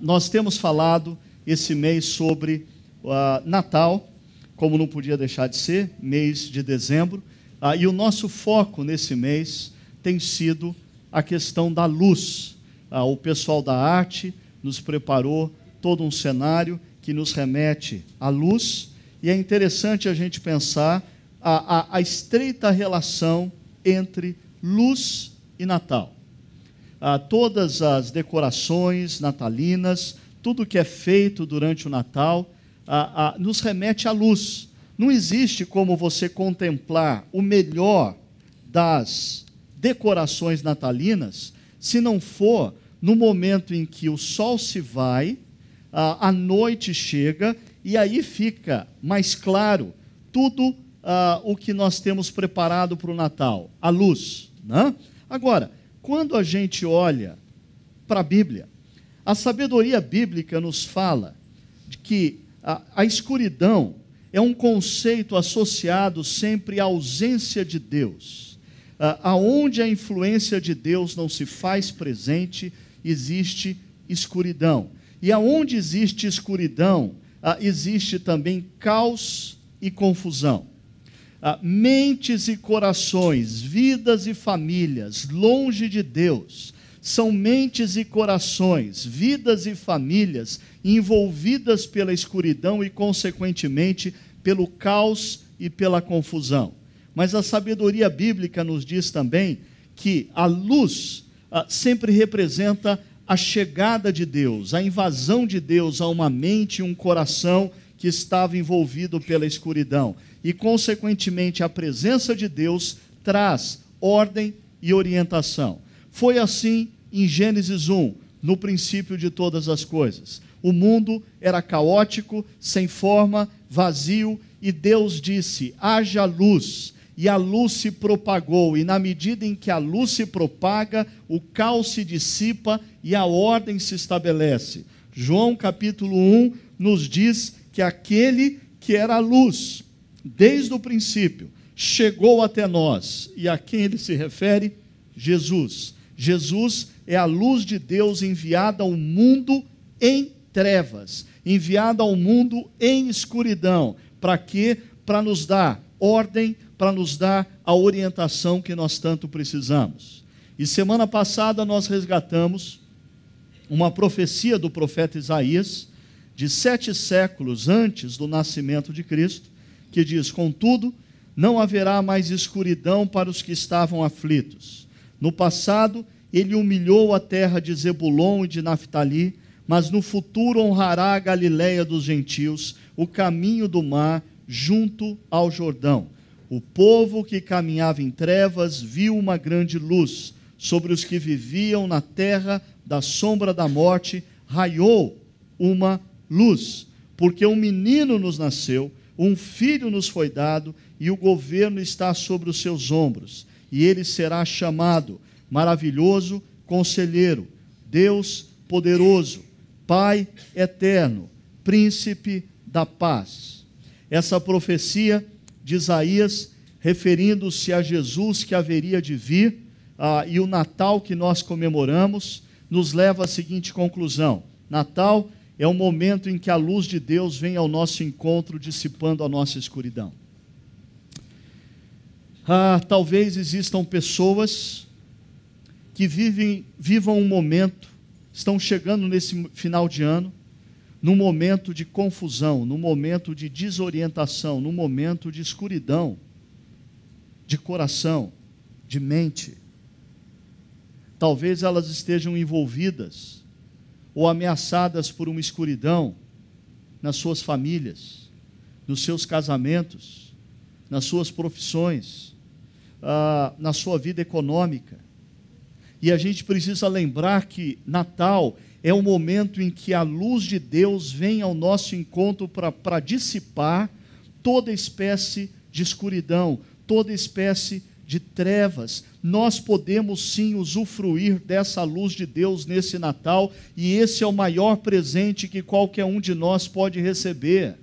Nós temos falado esse mês sobre uh, Natal, como não podia deixar de ser, mês de dezembro, uh, e o nosso foco nesse mês tem sido a questão da luz. Uh, o pessoal da arte nos preparou todo um cenário que nos remete à luz, e é interessante a gente pensar a, a, a estreita relação entre luz e Natal ah, todas as decorações natalinas, tudo que é feito durante o Natal, ah, ah, nos remete à luz. Não existe como você contemplar o melhor das decorações natalinas se não for no momento em que o sol se vai, ah, a noite chega e aí fica mais claro tudo ah, o que nós temos preparado para o Natal, a luz. Né? Agora, quando a gente olha para a Bíblia, a sabedoria bíblica nos fala de que a, a escuridão é um conceito associado sempre à ausência de Deus. aonde a influência de Deus não se faz presente, existe escuridão. E aonde existe escuridão, existe também caos e confusão. Ah, mentes e corações, vidas e famílias longe de Deus. São mentes e corações, vidas e famílias envolvidas pela escuridão e, consequentemente, pelo caos e pela confusão. Mas a sabedoria bíblica nos diz também que a luz ah, sempre representa a chegada de Deus, a invasão de Deus a uma mente e um coração que estava envolvido pela escuridão e, consequentemente, a presença de Deus traz ordem e orientação. Foi assim em Gênesis 1, no princípio de todas as coisas. O mundo era caótico, sem forma, vazio, e Deus disse: haja luz. E a luz se propagou, e na medida em que a luz se propaga, o caos se dissipa e a ordem se estabelece. João capítulo 1 nos diz que aquele que era a luz, desde o princípio, chegou até nós. E a quem ele se refere? Jesus. Jesus é a luz de Deus enviada ao mundo em trevas, enviada ao mundo em escuridão. Para quê? Para nos dar ordem, para nos dar a orientação que nós tanto precisamos. E semana passada nós resgatamos uma profecia do profeta Isaías, de sete séculos antes do nascimento de Cristo, que diz: Contudo, não haverá mais escuridão para os que estavam aflitos. No passado, ele humilhou a terra de Zebulon e de Naphtali, mas no futuro honrará a Galiléia dos gentios, o caminho do mar junto ao Jordão. O povo que caminhava em trevas viu uma grande luz. Sobre os que viviam na terra da sombra da morte, raiou uma luz, porque um menino nos nasceu, um filho nos foi dado e o governo está sobre os seus ombros, e ele será chamado maravilhoso conselheiro, Deus poderoso, Pai eterno, príncipe da paz. Essa profecia de Isaías, referindo-se a Jesus que haveria de vir ah, e o Natal que nós comemoramos, nos leva à seguinte conclusão: Natal é o momento em que a luz de Deus vem ao nosso encontro, dissipando a nossa escuridão. Ah, talvez existam pessoas que vivem, vivam um momento, estão chegando nesse final de ano, num momento de confusão, num momento de desorientação, num momento de escuridão, de coração, de mente. Talvez elas estejam envolvidas ou ameaçadas por uma escuridão nas suas famílias, nos seus casamentos, nas suas profissões, ah, na sua vida econômica. E a gente precisa lembrar que Natal é o momento em que a luz de Deus vem ao nosso encontro para dissipar toda espécie de escuridão, toda espécie de trevas. Nós podemos sim usufruir dessa luz de Deus nesse Natal, e esse é o maior presente que qualquer um de nós pode receber.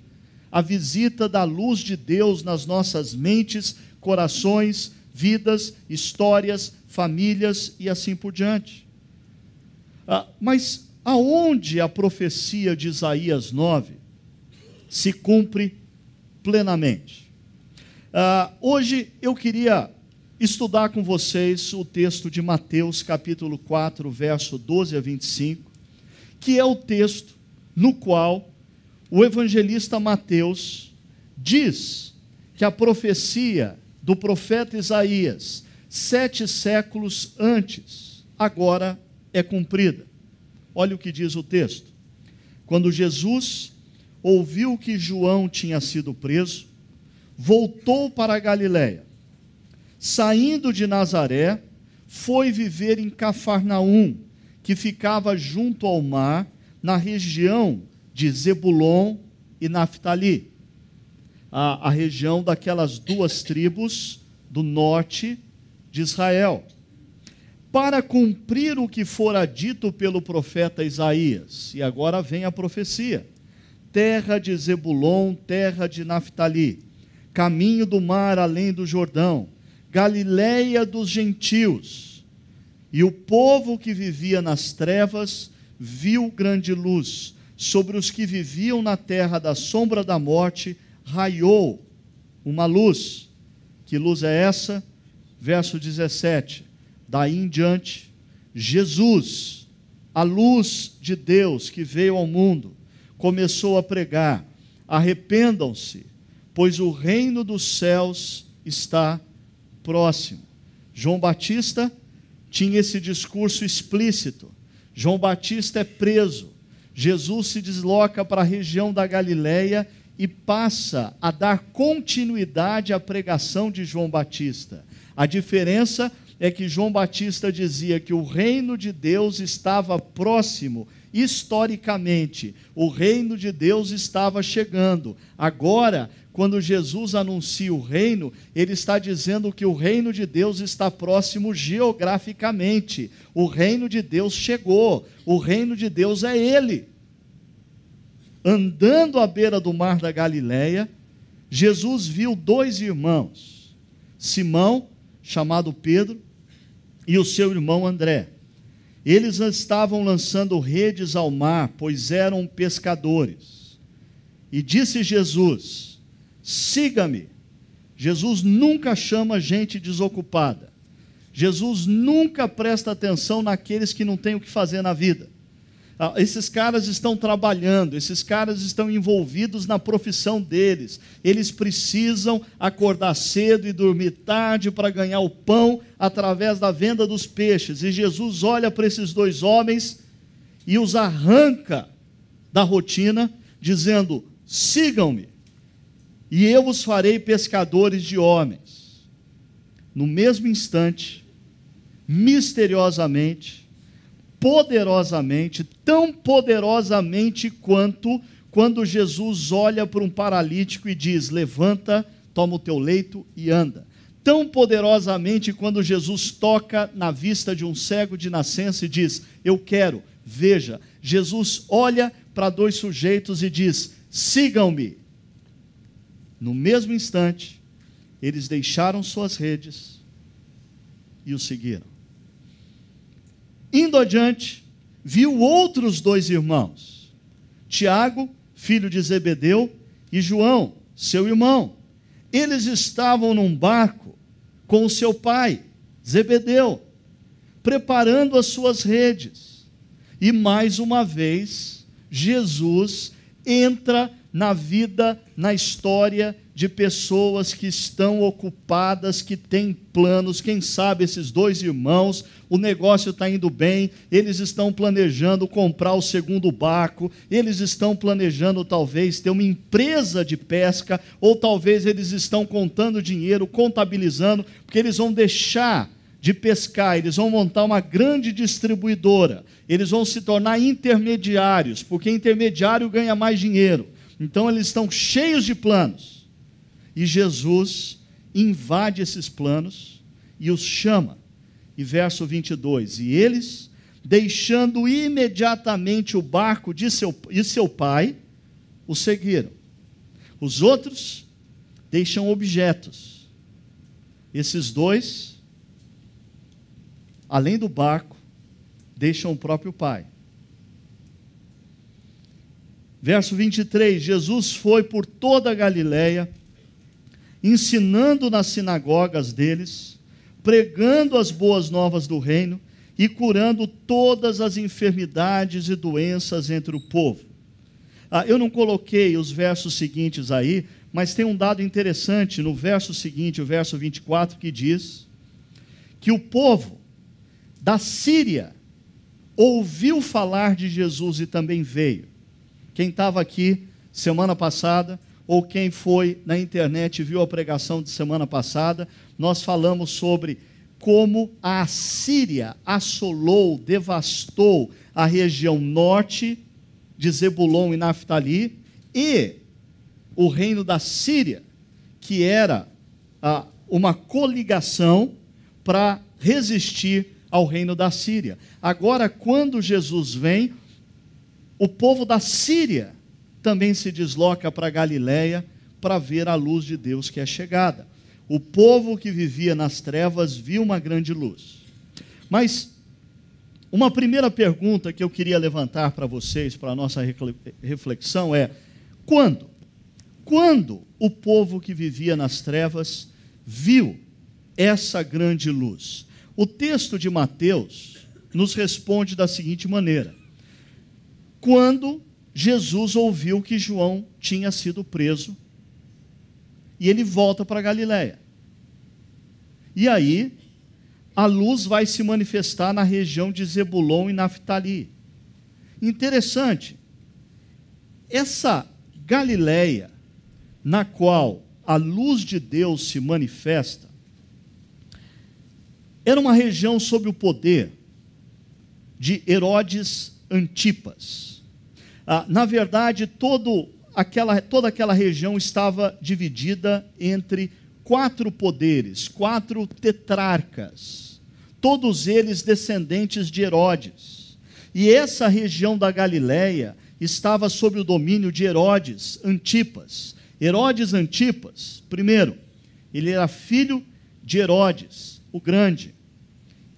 A visita da luz de Deus nas nossas mentes, corações, vidas, histórias, famílias e assim por diante. Ah, mas aonde a profecia de Isaías 9 se cumpre plenamente? Ah, hoje eu queria estudar com vocês o texto de Mateus, capítulo 4, verso 12 a 25, que é o texto no qual o evangelista Mateus diz que a profecia do profeta Isaías, sete séculos antes, agora é cumprida. Olha o que diz o texto. Quando Jesus ouviu que João tinha sido preso, voltou para a Galiléia saindo de Nazaré, foi viver em Cafarnaum, que ficava junto ao mar, na região de Zebulon e Naftali, a, a região daquelas duas tribos do norte de Israel, para cumprir o que fora dito pelo profeta Isaías. E agora vem a profecia: terra de Zebulon, terra de Naftali, caminho do mar além do Jordão Galileia dos gentios. E o povo que vivia nas trevas viu grande luz. Sobre os que viviam na terra da sombra da morte, raiou uma luz. Que luz é essa? Verso 17. Daí em diante, Jesus, a luz de Deus que veio ao mundo, começou a pregar: arrependam-se, pois o reino dos céus está próximo. João Batista tinha esse discurso explícito. João Batista é preso. Jesus se desloca para a região da Galileia e passa a dar continuidade à pregação de João Batista. A diferença é que João Batista dizia que o reino de Deus estava próximo, historicamente, o reino de Deus estava chegando. Agora, quando Jesus anuncia o reino, ele está dizendo que o reino de Deus está próximo geograficamente. O reino de Deus chegou, o reino de Deus é ele. Andando à beira do mar da Galileia, Jesus viu dois irmãos, Simão, chamado Pedro, e o seu irmão André. Eles estavam lançando redes ao mar, pois eram pescadores. E disse Jesus: siga-me. Jesus nunca chama gente desocupada. Jesus nunca presta atenção naqueles que não têm o que fazer na vida. Ah, esses caras estão trabalhando, esses caras estão envolvidos na profissão deles. Eles precisam acordar cedo e dormir tarde para ganhar o pão através da venda dos peixes. E Jesus olha para esses dois homens e os arranca da rotina, dizendo: sigam-me e eu vos farei pescadores de homens. No mesmo instante, misteriosamente, poderosamente, tão poderosamente quanto quando Jesus olha para um paralítico e diz: Levanta, toma o teu leito e anda. Tão poderosamente quando Jesus toca na vista de um cego de nascença e diz: Eu quero, veja. Jesus olha para dois sujeitos e diz: Sigam-me no mesmo instante, eles deixaram suas redes e o seguiram. Indo adiante, viu outros dois irmãos, Tiago, filho de Zebedeu, e João, seu irmão. Eles estavam num barco com o seu pai, Zebedeu, preparando as suas redes. E mais uma vez, Jesus entra na vida, na história de pessoas que estão ocupadas, que têm planos. Quem sabe esses dois irmãos, o negócio está indo bem, eles estão planejando comprar o segundo barco, eles estão planejando talvez ter uma empresa de pesca, ou talvez eles estão contando dinheiro, contabilizando, porque eles vão deixar de pescar, eles vão montar uma grande distribuidora, eles vão se tornar intermediários, porque intermediário ganha mais dinheiro. Então eles estão cheios de planos. E Jesus invade esses planos e os chama. E verso 22: E eles, deixando imediatamente o barco de seu, e seu pai, o seguiram. Os outros deixam objetos. Esses dois, além do barco, deixam o próprio pai. Verso 23: Jesus foi por toda a Galiléia, ensinando nas sinagogas deles, pregando as boas novas do reino e curando todas as enfermidades e doenças entre o povo. Ah, eu não coloquei os versos seguintes aí, mas tem um dado interessante no verso seguinte, o verso 24, que diz que o povo da Síria ouviu falar de Jesus e também veio. Quem estava aqui semana passada, ou quem foi na internet e viu a pregação de semana passada, nós falamos sobre como a Síria assolou, devastou a região norte de Zebulon e Naftali e o reino da Síria, que era ah, uma coligação para resistir ao reino da Síria. Agora, quando Jesus vem, o povo da Síria também se desloca para Galiléia para ver a luz de Deus que é chegada. O povo que vivia nas trevas viu uma grande luz. Mas uma primeira pergunta que eu queria levantar para vocês, para a nossa reflexão, é: quando? Quando o povo que vivia nas trevas viu essa grande luz? O texto de Mateus nos responde da seguinte maneira: quando Jesus ouviu que João tinha sido preso e ele volta para Galiléia. E aí a luz vai se manifestar na região de Zebulon e Naftali. Interessante. Essa Galiléia na qual a luz de Deus se manifesta era uma região sob o poder de Herodes Antipas ah, na verdade, todo aquela, toda aquela região estava dividida entre quatro poderes, quatro tetrarcas, todos eles descendentes de Herodes. E essa região da Galileia estava sob o domínio de Herodes Antipas. Herodes Antipas, primeiro, ele era filho de Herodes, o Grande.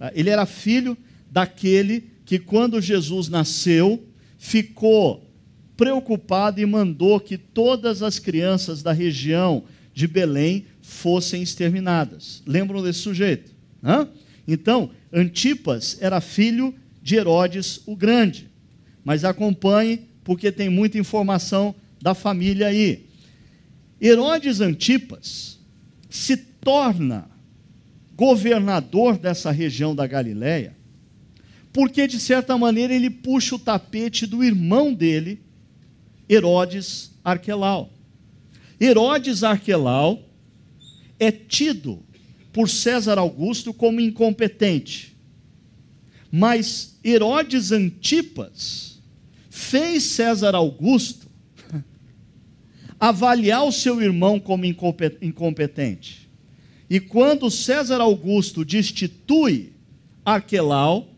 Ah, ele era filho daquele que, quando Jesus nasceu, ficou preocupado e mandou que todas as crianças da região de Belém fossem exterminadas. Lembram desse sujeito? Hã? Então, Antipas era filho de Herodes o Grande. Mas acompanhe, porque tem muita informação da família aí. Herodes Antipas se torna governador dessa região da Galileia porque de certa maneira ele puxa o tapete do irmão dele, Herodes Arquelau. Herodes Arquelau é tido por César Augusto como incompetente. Mas Herodes Antipas fez César Augusto avaliar o seu irmão como incompetente. E quando César Augusto destitui Arquelau,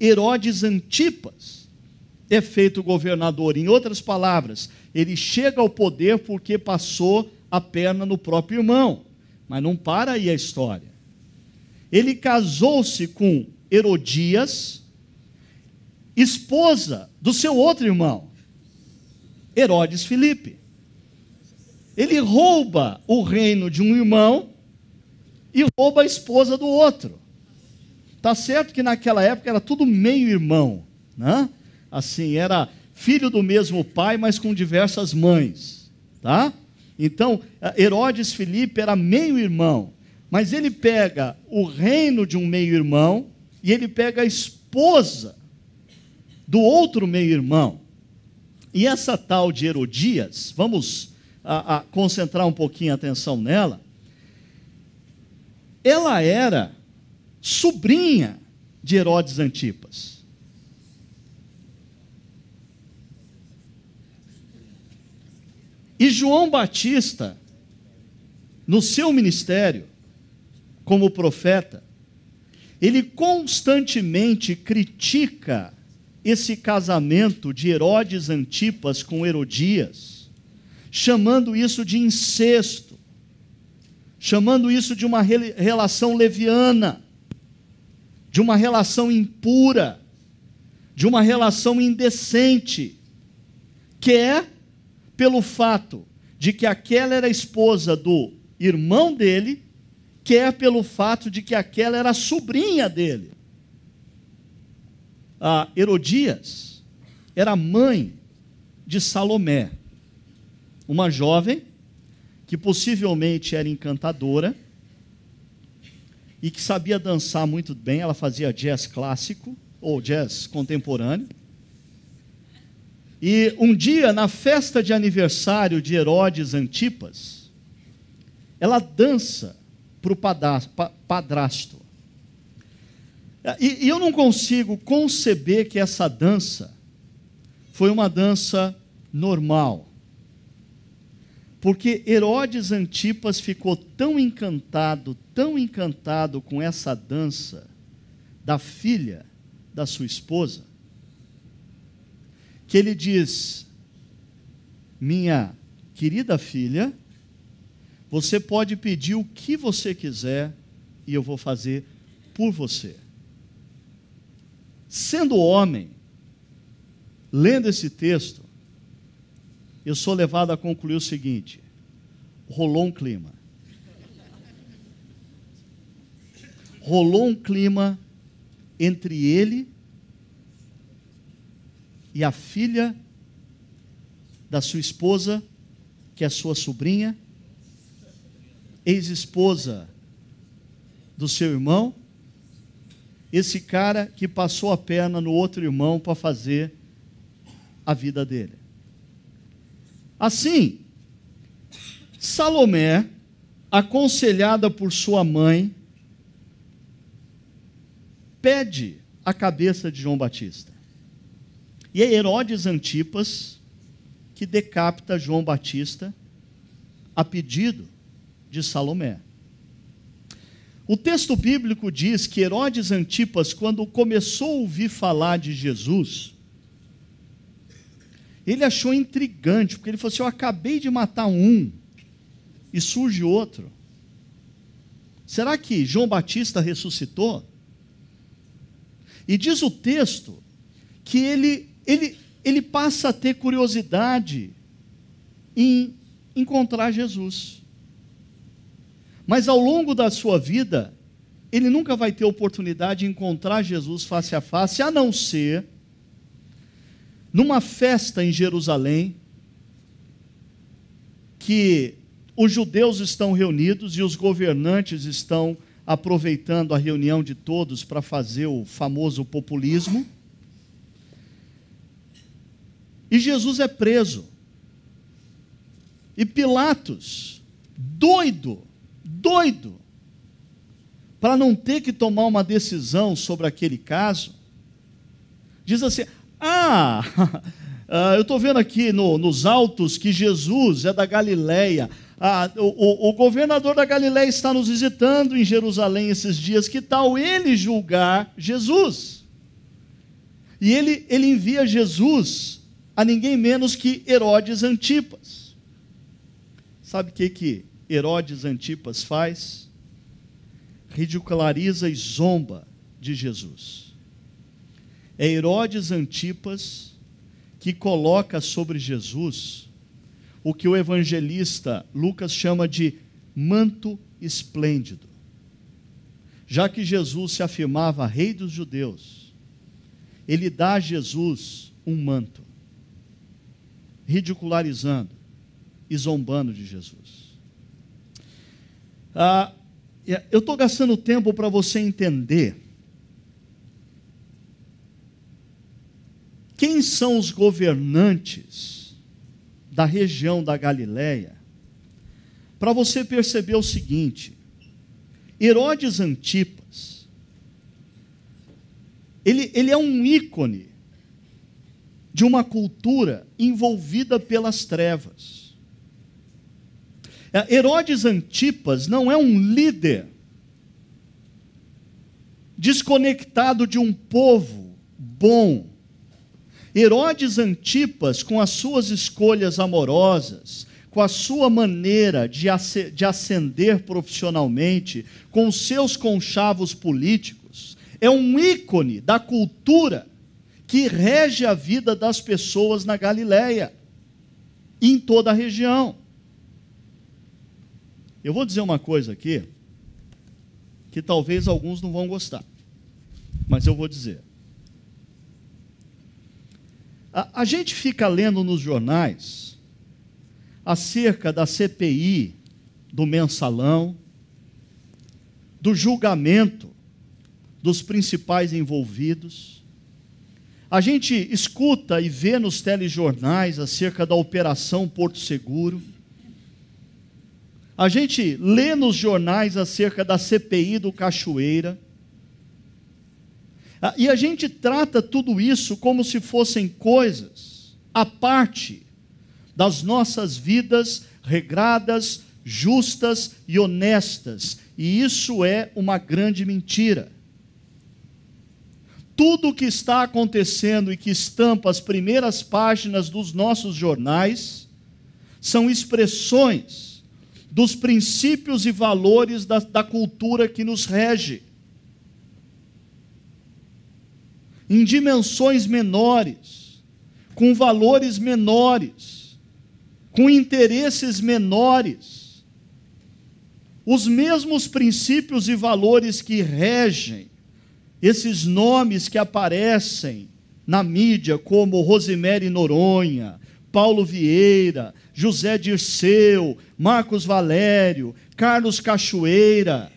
Herodes Antipas é feito governador. Em outras palavras, ele chega ao poder porque passou a perna no próprio irmão. Mas não para aí a história. Ele casou-se com Herodias, esposa do seu outro irmão, Herodes Filipe. Ele rouba o reino de um irmão e rouba a esposa do outro. Tá certo que naquela época era tudo meio irmão, né? Assim, era filho do mesmo pai, mas com diversas mães, tá? Então, eh, Herodes Filipe era meio irmão, mas ele pega o reino de um meio irmão e ele pega a esposa do outro meio irmão. E essa tal de Herodias, vamos a, a concentrar um pouquinho a atenção nela. Ela era sobrinha de Herodes Antipas. E João Batista, no seu ministério, como profeta, ele constantemente critica esse casamento de Herodes Antipas com Herodias, chamando isso de incesto, chamando isso de uma relação leviana de uma relação impura, de uma relação indecente, que é pelo fato de que aquela era esposa do irmão dele, que é pelo fato de que aquela era sobrinha dele. A Herodias era mãe de Salomé, uma jovem que possivelmente era encantadora e que sabia dançar muito bem. Ela fazia jazz clássico ou jazz contemporâneo. E um dia, na festa de aniversário de Herodes Antipas, ela dança para o padrasto. E, eu não consigo conceber que essa dança foi uma dança normal. Porque Herodes Antipas ficou tão encantado, tão encantado com essa dança da filha da sua esposa, que ele diz: Minha querida filha, você pode pedir o que você quiser e eu vou fazer por você. Sendo homem, lendo esse texto, eu sou levado a concluir o seguinte: rolou um clima. Rolou um clima entre ele e a filha da sua esposa, que é sua sobrinha, ex-esposa do seu irmão, esse cara que passou a perna no outro irmão para fazer a vida dele. Assim, Salomé, aconselhada por sua mãe, pede a cabeça de João Batista. E é Herodes Antipas que decapita João Batista a pedido de Salomé. O texto bíblico diz que Herodes Antipas, quando começou a ouvir falar de Jesus, ele achou intrigante, porque ele falou assim: Eu acabei de matar um e surge outro. Será que João Batista ressuscitou? E diz o texto que ele, ele, ele passa a ter curiosidade em encontrar Jesus. Mas ao longo da sua vida, ele nunca vai ter oportunidade de encontrar Jesus face a face, a não ser numa festa em Jerusalém, que os judeus estão reunidos e os governantes estão aproveitando a reunião de todos para fazer o famoso populismo. E Jesus é preso. E Pilatos, doido, doido, para não ter que tomar uma decisão sobre aquele caso, diz assim: ah, ah, eu estou vendo aqui no, nos autos que Jesus é da Galileia. Ah, o, o, o governador da Galileia está nos visitando em Jerusalém esses dias. Que tal ele julgar Jesus? E ele, ele envia Jesus a ninguém menos que Herodes Antipas. Sabe o que, que Herodes Antipas faz? Ridiculariza e zomba de Jesus é Herodes Antipas que coloca sobre Jesus o que o evangelista Lucas chama de manto esplêndido. Já que Jesus se afirmava rei dos judeus, ele dá a Jesus um manto, ridicularizando e zombando de Jesus. Ah, eu estou gastando tempo para você entender Quem são os governantes da região da Galileia? Para você perceber o seguinte: Herodes Antipas, ele, ele é um ícone de uma cultura envolvida pelas trevas. É, Herodes Antipas não é um líder desconectado de um povo bom Herodes Antipas, com as suas escolhas amorosas, com a sua maneira de, de ascender profissionalmente, com os seus conchavos políticos, é um ícone da cultura que rege a vida das pessoas na Galileia, em toda a região. Eu vou dizer uma coisa aqui que talvez alguns não vão gostar, mas eu vou dizer. A, a gente fica lendo nos jornais acerca da CPI, do mensalão, do julgamento dos principais envolvidos. A gente escuta e vê nos telejornais acerca da Operação Porto Seguro. A gente lê nos jornais acerca da CPI do Cachoeira. Ah, e a gente trata tudo isso como se fossem coisas à parte das nossas vidas regradas, justas e honestas. E isso é uma grande mentira. Tudo o que está acontecendo e que estampa as primeiras páginas dos nossos jornais são expressões dos princípios e valores da, da cultura que nos rege. em dimensões menores, com valores menores, com interesses menores. Os mesmos princípios e valores que regem esses nomes que aparecem na mídia, como Rosemary Noronha, Paulo Vieira, José Dirceu, Marcos Valério, Carlos Cachoeira.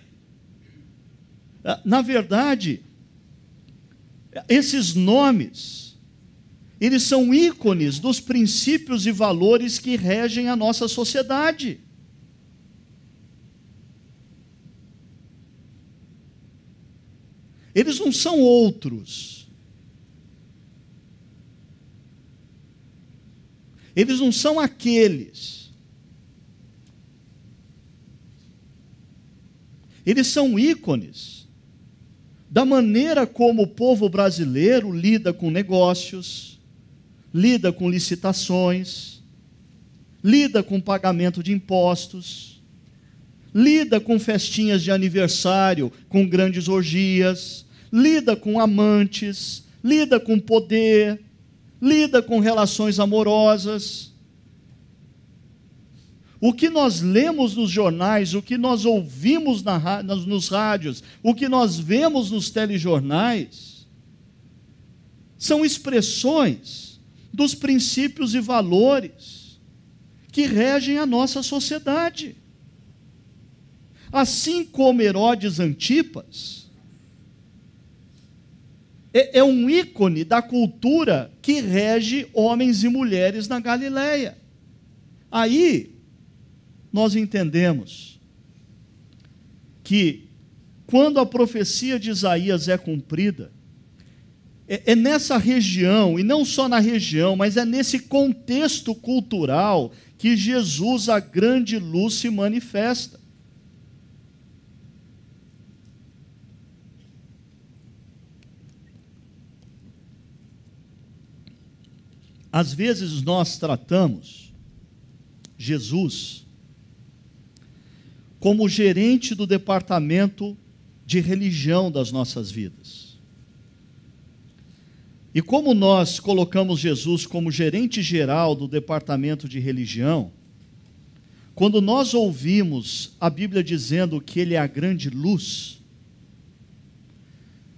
Ah, na verdade, esses nomes, eles são ícones dos princípios e valores que regem a nossa sociedade. Eles não são outros. Eles não são aqueles. Eles são ícones da maneira como o povo brasileiro lida com negócios, lida com licitações, lida com pagamento de impostos, lida com festinhas de aniversário, com grandes orgias, lida com amantes, lida com poder, lida com relações amorosas o que nós lemos nos jornais, o que nós ouvimos na, nos rádios, o que nós vemos nos telejornais, são expressões dos princípios e valores que regem a nossa sociedade. Assim como Herodes Antipas é, é um ícone da cultura que rege homens e mulheres na Galileia. Aí nós entendemos que quando a profecia de Isaías é cumprida, é, é, nessa região, e não só na região, mas é nesse contexto cultural que Jesus, a grande luz, se manifesta. Às vezes nós tratamos Jesus como gerente do departamento de religião das nossas vidas. E como nós colocamos Jesus como gerente geral do departamento de religião, quando nós ouvimos a Bíblia dizendo que ele é a grande luz,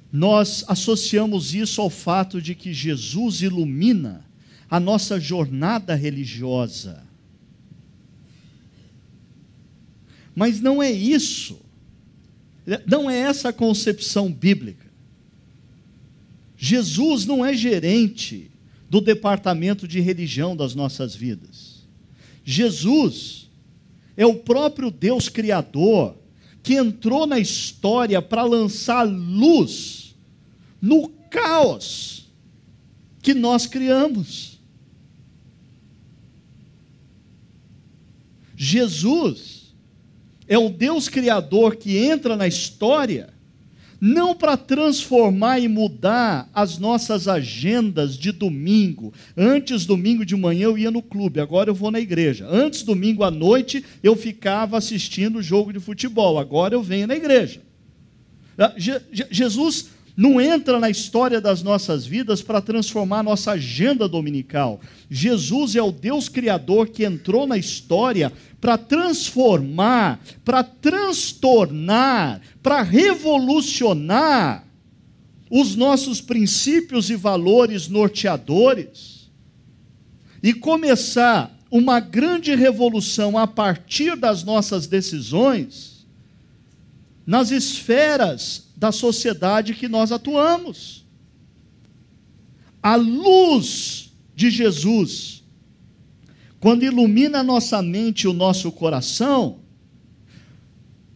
nós associamos isso ao fato de que Jesus ilumina a nossa jornada religiosa Mas não é isso. Não é essa a concepção bíblica. Jesus não é gerente do departamento de religião das nossas vidas. Jesus é o próprio Deus Criador que entrou na história para lançar luz no caos que nós criamos. Jesus é o Deus Criador que entra na história, não para transformar e mudar as nossas agendas de domingo. Antes, domingo de manhã, eu ia no clube, agora eu vou na igreja. Antes, domingo à noite, eu ficava assistindo jogo de futebol, agora eu venho na igreja. Ah, Jesus não entra na história das nossas vidas para transformar nossa agenda dominical. Jesus é o Deus Criador que entrou na história para transformar, para transtornar, para revolucionar os nossos princípios e valores norteadores e começar uma grande revolução a partir das nossas decisões nas esferas da sociedade que nós atuamos. A luz de Jesus, quando ilumina a nossa mente e o nosso coração,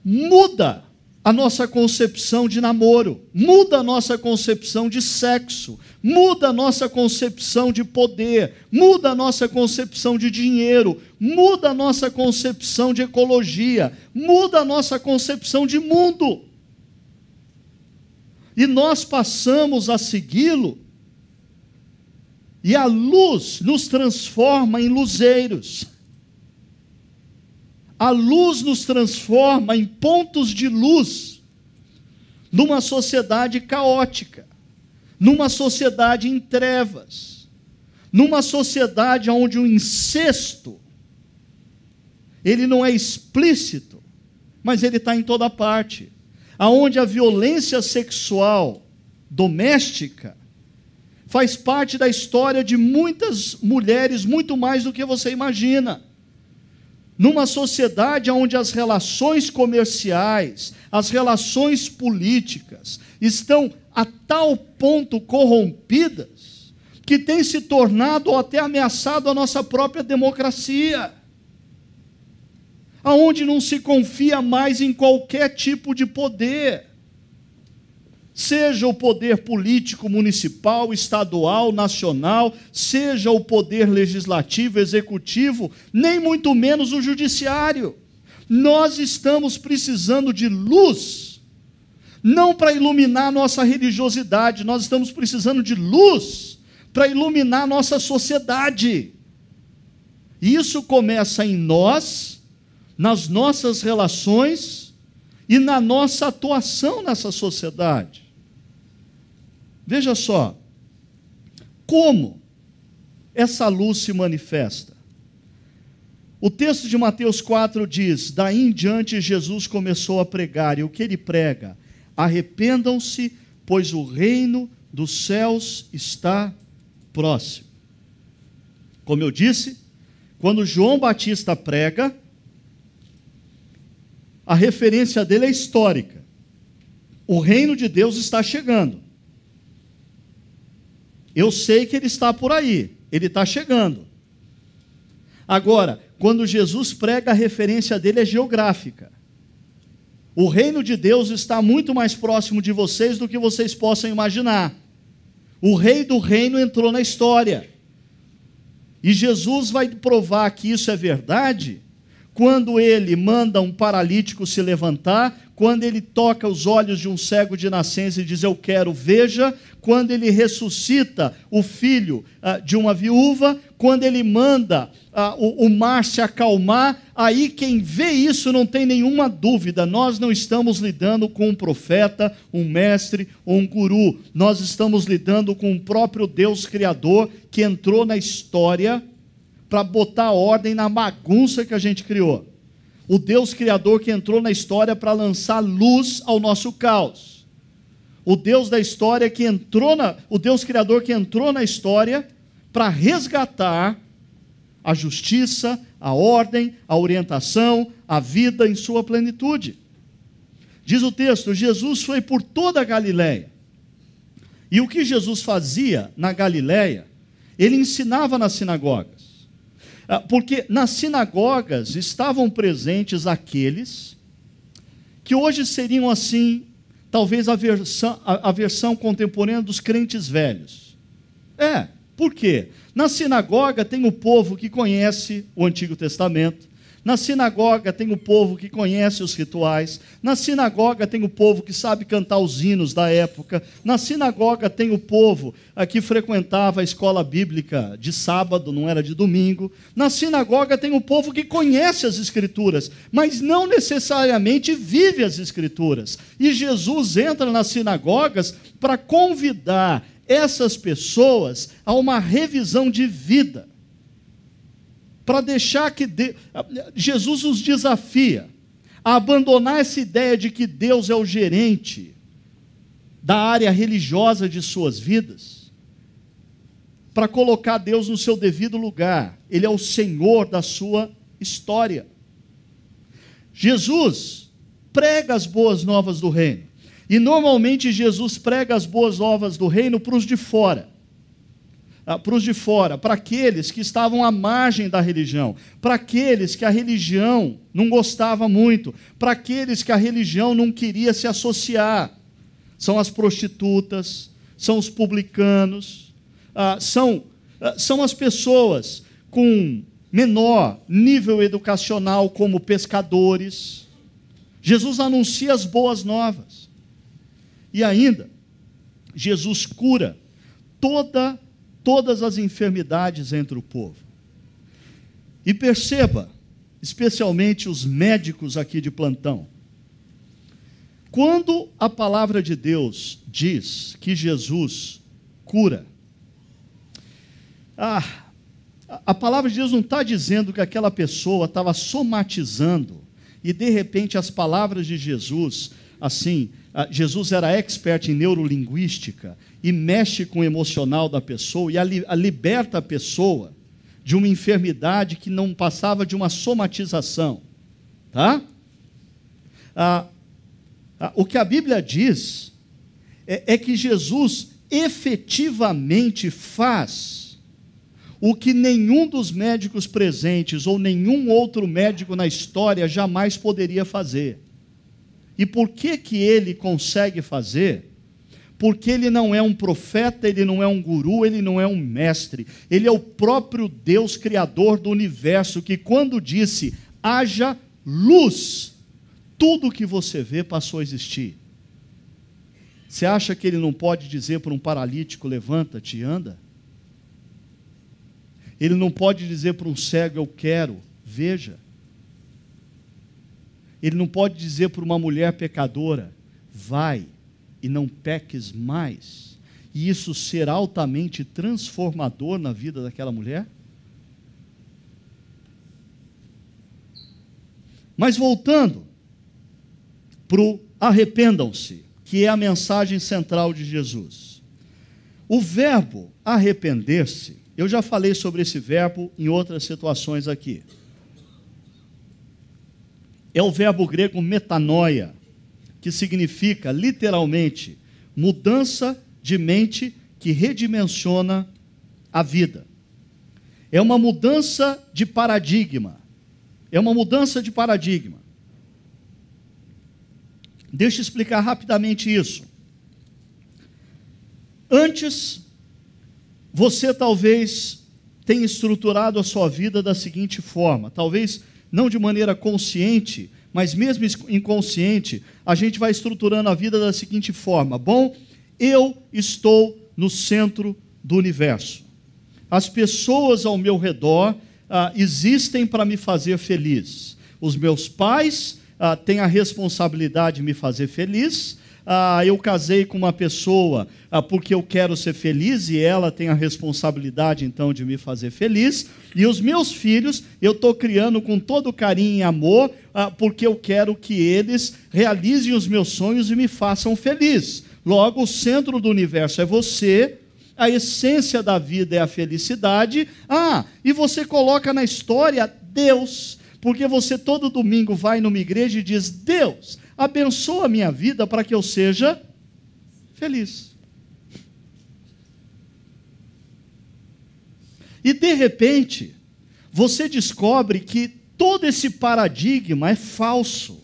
muda a nossa concepção de namoro, muda a nossa concepção de sexo, muda a nossa concepção de poder, muda a nossa concepção de dinheiro, muda a nossa concepção de ecologia, muda a nossa concepção de mundo e nós passamos a segui-lo, e a luz nos transforma em luzeiros. A luz nos transforma em pontos de luz numa sociedade caótica, numa sociedade em trevas, numa sociedade onde o incesto ele não é explícito, mas ele está em toda parte aonde a violência sexual doméstica faz parte da história de muitas mulheres, muito mais do que você imagina. Numa sociedade onde as relações comerciais, as relações políticas estão a tal ponto corrompidas que tem se tornado ou até ameaçado a nossa própria democracia aonde não se confia mais em qualquer tipo de poder. Seja o poder político municipal, estadual, nacional, seja o poder legislativo, executivo, nem muito menos o judiciário. Nós estamos precisando de luz, não para iluminar nossa religiosidade, nós estamos precisando de luz para iluminar nossa sociedade. Isso começa em nós nas nossas relações e na nossa atuação nessa sociedade. Veja só, como essa luz se manifesta? O texto de Mateus 4 diz: Daí em diante Jesus começou a pregar, e o que ele prega? Arrependam-se, pois o reino dos céus está próximo. Como eu disse, quando João Batista prega, a referência dele é histórica. O reino de Deus está chegando. Eu sei que ele está por aí, ele está chegando. Agora, quando Jesus prega, a referência dele é geográfica. O reino de Deus está muito mais próximo de vocês do que vocês possam imaginar. O rei do reino entrou na história. E Jesus vai provar que isso é verdade quando ele manda um paralítico se levantar, quando ele toca os olhos de um cego de nascença e diz eu quero, veja, quando ele ressuscita o filho ah, de uma viúva, quando ele manda ah, o, o mar se acalmar, aí quem vê isso não tem nenhuma dúvida, nós não estamos lidando com um profeta, um mestre ou um guru, nós estamos lidando com o próprio Deus Criador que entrou na história para botar ordem na bagunça que a gente criou. O Deus Criador que entrou na história para lançar luz ao nosso caos. O Deus da história que entrou na, o Deus Criador que entrou na história para resgatar a justiça, a ordem, a orientação, a vida em sua plenitude. Diz o texto: Jesus foi por toda a Galiléia. E o que Jesus fazia na Galiléia, ele ensinava na sinagoga. Ah, porque nas sinagogas estavam presentes aqueles que hoje seriam assim, talvez a versão, a, a versão contemporânea dos crentes velhos. É, por quê? Na sinagoga tem o povo que conhece o Antigo Testamento, na sinagoga tem o povo que conhece os rituais. Na sinagoga tem o povo que sabe cantar os hinos da época. Na sinagoga tem o povo ah, que frequentava a escola bíblica de sábado, não era de domingo. Na sinagoga tem o povo que conhece as escrituras, mas não necessariamente vive as escrituras. E Jesus entra nas sinagogas para convidar essas pessoas a uma revisão de vida para deixar que Deus. Jesus os desafia a abandonar essa ideia de que Deus é o gerente da área religiosa de suas vidas, para colocar Deus no seu devido lugar. Ele é o Senhor da sua história. Jesus prega as boas novas do reino. E normalmente Jesus prega as boas novas do reino para os de fora. Ah, para os de fora, para aqueles que estavam à margem da religião, para aqueles que a religião não gostava muito, para aqueles que a religião não queria se associar. São as prostitutas, são os publicanos, ah, são, ah, são as pessoas com menor nível educacional, como pescadores. Jesus anuncia as boas novas. E ainda, Jesus cura toda todas as enfermidades entre o povo. E perceba, especialmente os médicos aqui de plantão, quando a palavra de Deus diz que Jesus cura, ah, a palavra de Deus não está dizendo que aquela pessoa estava somatizando e de repente as palavras de Jesus, assim, ah, Jesus era expert em neurolinguística e mexe com o emocional da pessoa e a, a liberta a pessoa de uma enfermidade que não passava de uma somatização, tá? Ah, ah, o que a Bíblia diz é, é que Jesus efetivamente faz o que nenhum dos médicos presentes ou nenhum outro médico na história jamais poderia fazer e por que que ele consegue fazer? Porque ele não é um profeta, ele não é um guru, ele não é um mestre. Ele é o próprio Deus criador do universo que quando disse: "Haja luz", tudo que você vê passou a existir. Você acha que ele não pode dizer para um paralítico: "Levanta-te e anda"? Ele não pode dizer para um cego: "Eu quero, veja". Ele não pode dizer para uma mulher pecadora: vai e não peques mais, e isso ser altamente transformador na vida daquela mulher? Mas voltando para o arrependam-se, que é a mensagem central de Jesus. O verbo arrepender-se, eu já falei sobre esse verbo em outras situações aqui é o verbo grego metanoia, que significa literalmente mudança de mente que redimensiona a vida. É uma mudança de paradigma. É uma mudança de paradigma. Deixa eu explicar rapidamente isso. Antes, você talvez tenha estruturado a sua vida da seguinte forma: talvez não de maneira consciente, mas mesmo inconsciente, a gente vai estruturando a vida da seguinte forma: bom, eu estou no centro do universo. As pessoas ao meu redor ah, existem para me fazer feliz. Os meus pais ah, têm a responsabilidade de me fazer feliz ah, eu casei com uma pessoa ah, porque eu quero ser feliz e ela tem a responsabilidade então de me fazer feliz, e os meus filhos eu estou criando com todo carinho e amor ah, porque eu quero que eles realizem os meus sonhos e me façam feliz. Logo, o centro do universo é você, a essência da vida é a felicidade. Ah, e você coloca na história Deus, porque você todo domingo vai numa igreja e diz: Deus, abençoa a minha vida para que eu seja feliz. E de repente, você descobre que todo esse paradigma é falso.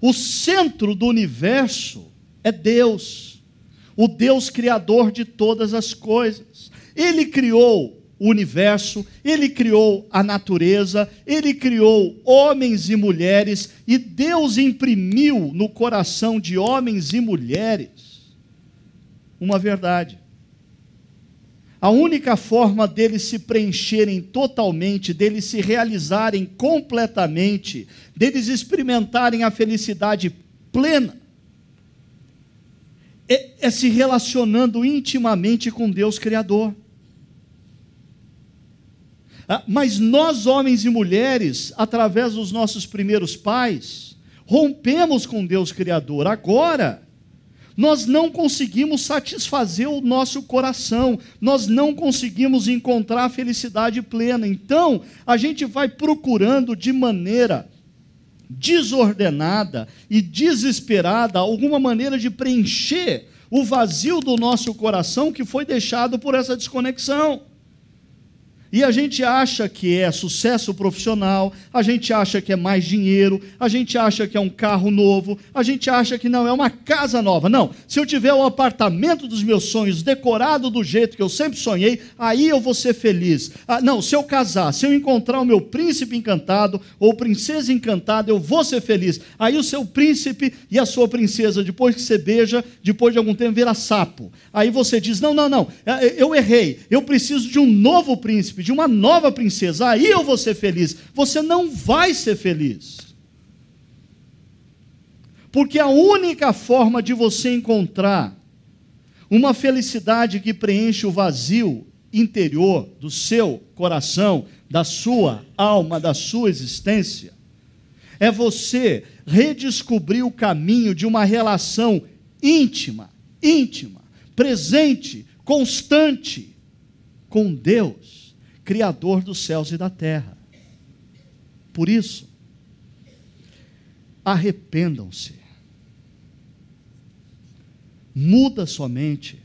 O centro do universo é Deus, o Deus criador de todas as coisas. Ele criou o universo, ele criou a natureza, ele criou homens e mulheres, e Deus imprimiu no coração de homens e mulheres uma verdade. A única forma deles se preencherem totalmente, deles se realizarem completamente, deles experimentarem a felicidade plena, é, é se relacionando intimamente com Deus Criador. Ah, mas nós, homens e mulheres, através dos nossos primeiros pais, rompemos com Deus Criador. Agora, nós não conseguimos satisfazer o nosso coração, nós não conseguimos encontrar felicidade plena. Então, a gente vai procurando de maneira desordenada e desesperada alguma maneira de preencher o vazio do nosso coração que foi deixado por essa desconexão. E a gente acha que é sucesso profissional, a gente acha que é mais dinheiro, a gente acha que é um carro novo, a gente acha que não, é uma casa nova. Não, se eu tiver o apartamento dos meus sonhos decorado do jeito que eu sempre sonhei, aí eu vou ser feliz. Ah, não, se eu casar, se eu encontrar o meu príncipe encantado ou princesa encantada, eu vou ser feliz. Aí o seu príncipe e a sua princesa, depois que você beija, depois de algum tempo, vira sapo. Aí você diz: não, não, não, é, eu errei, eu preciso de um novo príncipe príncipe, de uma nova princesa. Aí eu vou ser feliz. Você não vai ser feliz. Porque a única forma de você encontrar uma felicidade que preenche o vazio interior do seu coração, da sua alma, da sua existência, é você redescobrir o caminho de uma relação íntima, íntima, presente, constante com Deus. Criador dos céus e da terra. Por isso, arrependam-se, muda sua mente,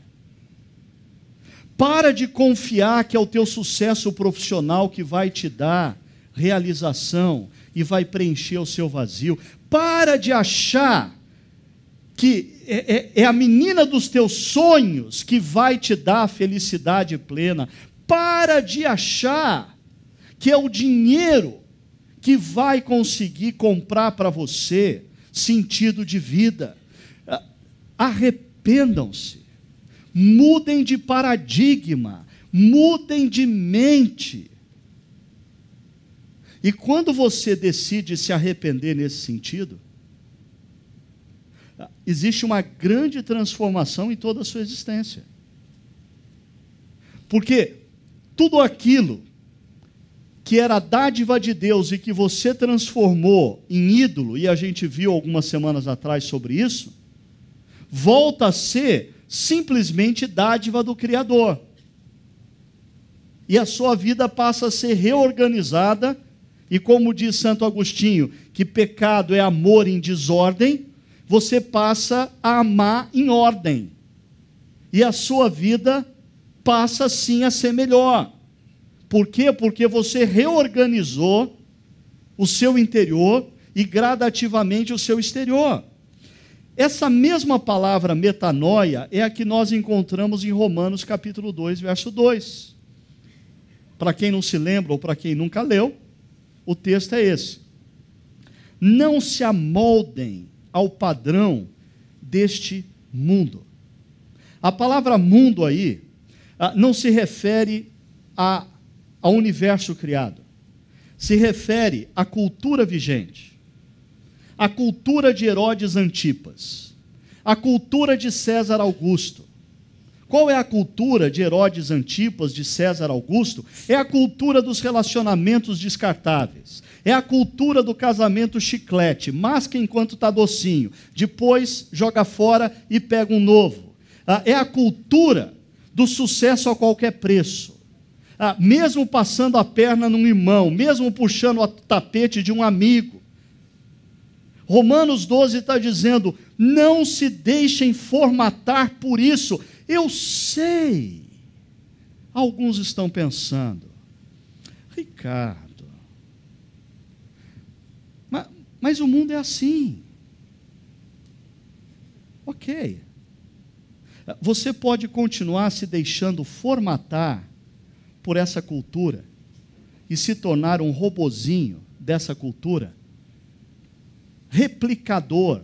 para de confiar que é o teu sucesso profissional que vai te dar realização e vai preencher o seu vazio. Para de achar que é, é, é, a menina dos teus sonhos que vai te dar a felicidade plena para de achar que é o dinheiro que vai conseguir comprar para você sentido de vida. Arrependam-se, mudem de paradigma, mudem de mente. E quando você decide se arrepender nesse sentido, existe uma grande transformação em toda a sua existência. Porque tudo aquilo que era dádiva de Deus e que você transformou em ídolo, e a gente viu algumas semanas atrás sobre isso, volta a ser simplesmente dádiva do Criador. E a sua vida passa a ser reorganizada, e como diz Santo Agostinho, que pecado é amor em desordem, você passa a amar em ordem. E a sua vida passa sim a ser melhor. Por quê? Porque você reorganizou o seu interior e gradativamente o seu exterior. Essa mesma palavra metanoia é a que nós encontramos em Romanos capítulo 2, verso 2. Para quem não se lembra ou para quem nunca leu, o texto é esse: Não se amoldem ao padrão deste mundo. A palavra mundo aí ah, não se refere a, ao universo criado, se refere à cultura vigente, à cultura de Herodes Antipas, à cultura de César Augusto. Qual é a cultura de Herodes Antipas, de César Augusto? É a cultura dos relacionamentos descartáveis. É a cultura do casamento chiclete, masca enquanto está docinho, depois joga fora e pega um novo. Ah, é a cultura do sucesso a qualquer preço. Ah, mesmo passando a perna num irmão, mesmo puxando o tapete de um amigo. Romanos 12 está dizendo: não se deixem formatar por isso. Eu sei. Alguns estão pensando, Ricardo, mas, mas o mundo é assim. Ok, você pode continuar se deixando formatar por essa cultura e se tornar um robozinho dessa cultura, replicador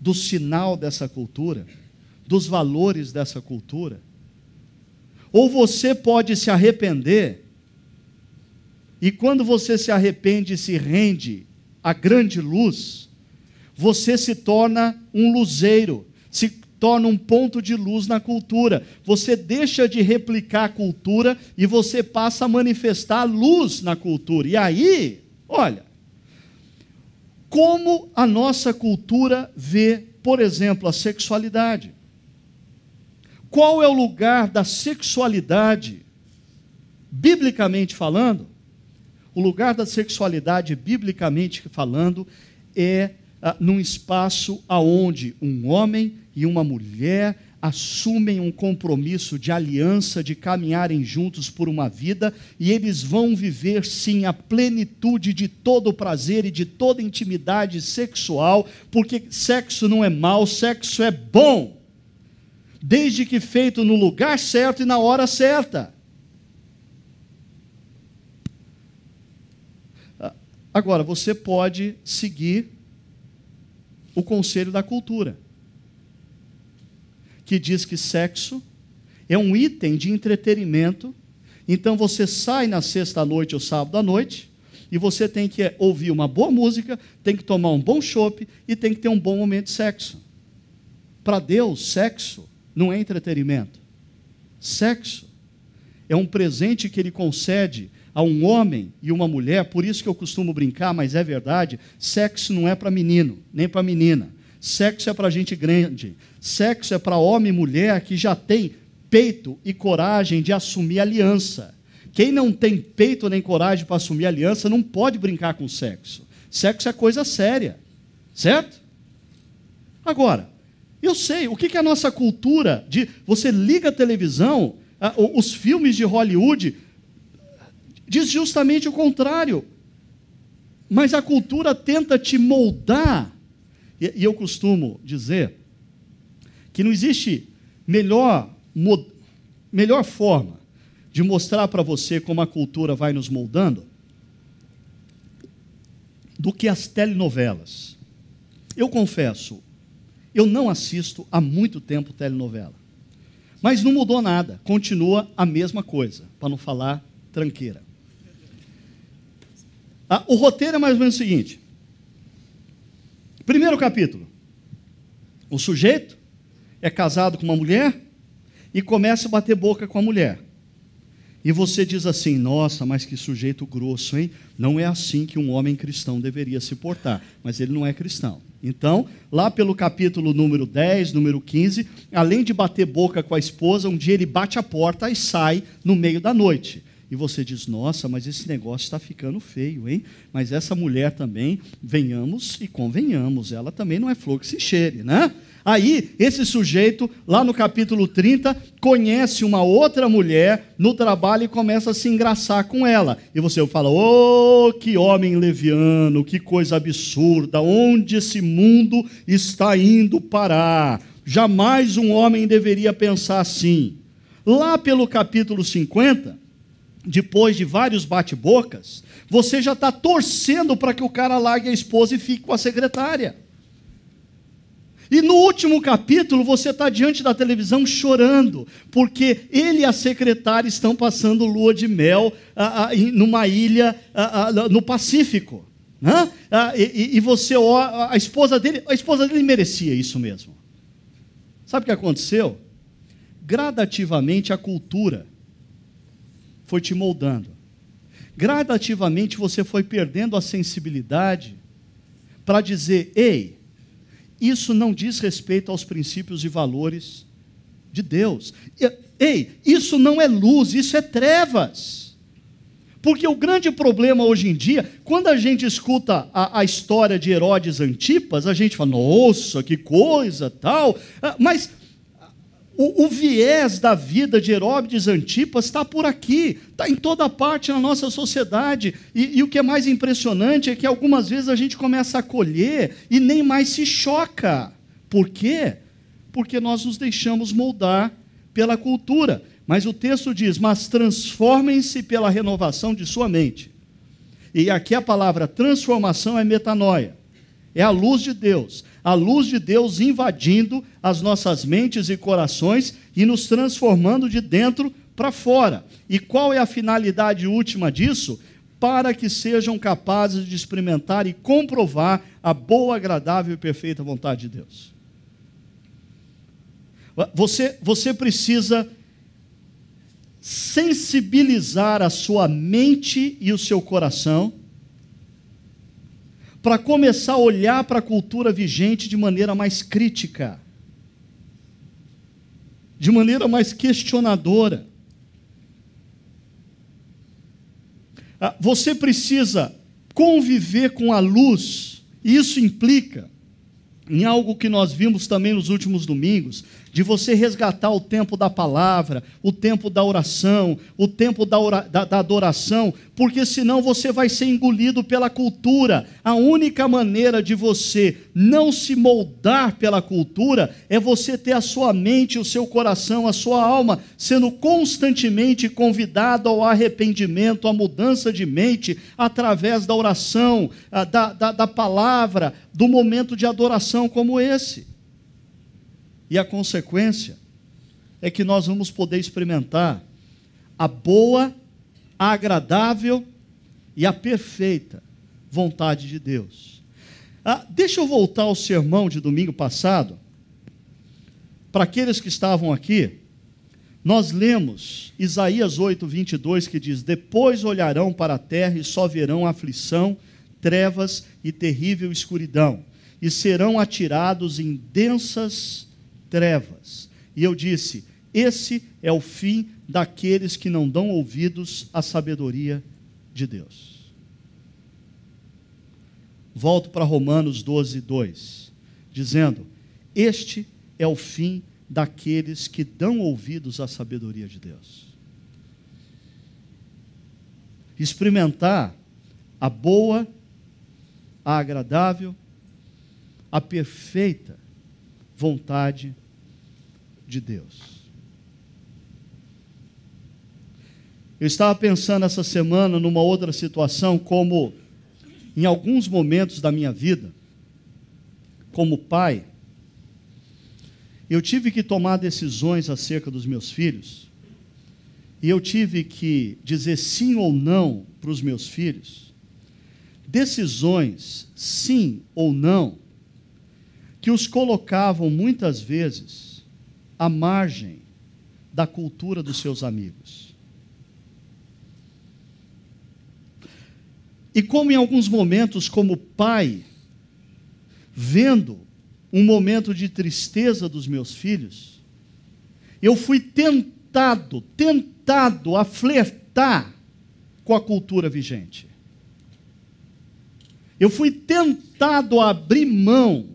do sinal dessa cultura, dos valores dessa cultura. Ou você pode se arrepender, e quando você se arrepende e se rende à grande luz, você se torna um luzeiro, se torna um ponto de luz na cultura. Você deixa de replicar a cultura e você passa a manifestar luz na cultura. E aí, olha, como a nossa cultura vê, por exemplo, a sexualidade? Qual é o lugar da sexualidade, biblicamente falando? O lugar da sexualidade, biblicamente falando, é ah, num espaço aonde um homem e uma mulher assumem um compromisso de aliança, de caminharem juntos por uma vida, e eles vão viver sim a plenitude de todo o prazer e de toda intimidade sexual, porque sexo não é mal, sexo é bom, desde que feito no lugar certo e na hora certa. Ah, agora, você pode seguir o Conselho da Cultura, que diz que sexo é um item de entretenimento. Então você sai na sexta noite ou sábado à noite e você tem que ouvir uma boa música, tem que tomar um bom chope e tem que ter um bom momento de sexo. Para Deus, sexo não é entretenimento. Sexo é um presente que ele concede a um homem e uma mulher, por isso que eu costumo brincar, mas é verdade: sexo não é para menino, nem para menina. Sexo é para gente grande. Sexo é para homem e mulher que já tem peito e coragem de assumir aliança. Quem não tem peito nem coragem para assumir aliança não pode brincar com sexo. Sexo é coisa séria, certo? Agora, eu sei, o que, é a nossa cultura de. Você liga a televisão, os filmes de Hollywood diz justamente o contrário. Mas a cultura tenta te moldar. E, e eu costumo dizer que não existe melhor, melhor forma de mostrar para você como a cultura vai nos moldando do que as telenovelas. Eu confesso, eu não assisto há muito tempo telenovela. Mas não mudou nada, continua a mesma coisa, para não falar tranqueira. Ah, o roteiro é mais ou menos o seguinte: primeiro capítulo, o sujeito é casado com uma mulher e começa a bater boca com a mulher. E você diz assim: nossa, mas que sujeito grosso, hein? Não é assim que um homem cristão deveria se portar, mas ele não é cristão. Então, lá pelo capítulo número 10, número 15, além de bater boca com a esposa, um dia ele bate a porta e sai no meio da noite e você diz: nossa, mas esse negócio está ficando feio, hein? Mas essa mulher também, venhamos e convenhamos, ela também não é flor que se cheire, né? Aí, esse sujeito, lá no capítulo 30, conhece uma outra mulher no trabalho e começa a se engraçar com ela. E você fala: oh, que homem leviano, que coisa absurda, onde esse mundo está indo parar? Jamais um homem deveria pensar assim. Lá pelo capítulo 50, depois de vários bate-bocas, você já está torcendo para que o cara largue a esposa e fique com a secretária. E no último capítulo, você está diante da televisão chorando, porque ele e a secretária estão passando lua de mel numa ilha no Pacífico. Né? E, e, você, a esposa dele, a esposa dele merecia isso mesmo. Sabe o que aconteceu? Gradativamente a cultura foi te moldando. Gradativamente você foi perdendo a sensibilidade para dizer: ei, isso não diz respeito aos princípios e valores de Deus. Ei, isso não é luz, isso é trevas. Porque o grande problema hoje em dia, quando a gente escuta a, a história de Herodes Antipas, a gente fala, nossa, que coisa, tal. Ah, mas o, o viés da vida de Herodes Antipas está por aqui, está em toda parte na nossa sociedade. E, e o que é mais impressionante é que algumas vezes a gente começa a colher e nem mais se choca. Por quê? Porque nós nos deixamos moldar pela cultura. Mas o texto diz: Mas transformem-se pela renovação de sua mente. E aqui a palavra transformação é metanoia. É a luz de Deus. A luz de Deus invadindo as nossas mentes e corações e nos transformando de dentro para fora. E qual é a finalidade última disso? Para que sejam capazes de experimentar e comprovar a boa, agradável e perfeita vontade de Deus. Você, você precisa sensibilizar a sua mente e o seu coração para começar a olhar para a cultura vigente de maneira mais crítica, de maneira mais questionadora. Ah, você precisa conviver com a luz, e isso implica em algo que nós vimos também nos últimos domingos, de você resgatar o tempo da palavra, o tempo da oração, o tempo da, ora, da, da adoração, porque senão você vai ser engolido pela cultura. A única maneira de você não se moldar pela cultura é você ter a sua mente, o seu coração, a sua alma sendo constantemente convidado ao arrependimento, à mudança de mente, através da oração, da, da, da palavra, do momento de adoração como esse. E a consequência é que nós vamos poder experimentar a boa, a agradável e a perfeita vontade de Deus. Ah, deixa eu voltar ao sermão de domingo passado. Para aqueles que estavam aqui, nós lemos Isaías 8, 22, que diz: Depois olharão para a terra e só verão aflição, trevas e terrível escuridão, e serão atirados em densas trevas. E eu disse: Esse é o fim daqueles que não dão ouvidos à sabedoria de Deus. Volto para Romanos 12, 2, dizendo: Este é o fim daqueles que dão ouvidos à sabedoria de Deus. Experimentar a boa, a agradável, a perfeita vontade de Deus. Eu estava pensando essa semana numa outra situação, como em alguns momentos da minha vida, como pai, eu tive que tomar decisões acerca dos meus filhos, e eu tive que dizer sim ou não para os meus filhos, decisões sim ou não que os colocavam muitas vezes à margem da cultura dos seus amigos. E como em alguns momentos, como pai, vendo um momento de tristeza dos meus filhos, eu fui tentado, tentado a flertar com a cultura vigente. Eu fui tentado a abrir mão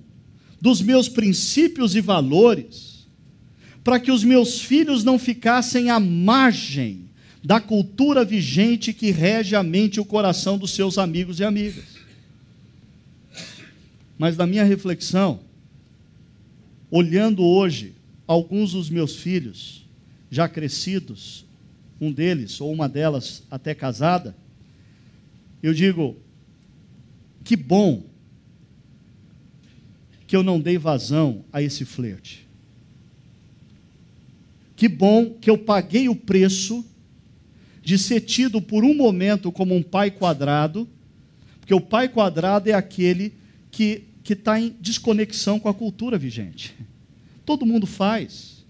dos meus princípios e valores, para que os meus filhos não ficassem à margem da cultura vigente que rege a mente e o coração dos seus amigos e amigas. Mas na minha reflexão, olhando hoje alguns dos meus filhos já crescidos, um deles ou uma delas até casada, eu digo: que bom que eu não dei vazão a esse flerte. Que bom que eu paguei o preço de ser tido por um momento como um pai quadrado, porque o pai quadrado é aquele que está em desconexão com a cultura vigente. Todo mundo faz.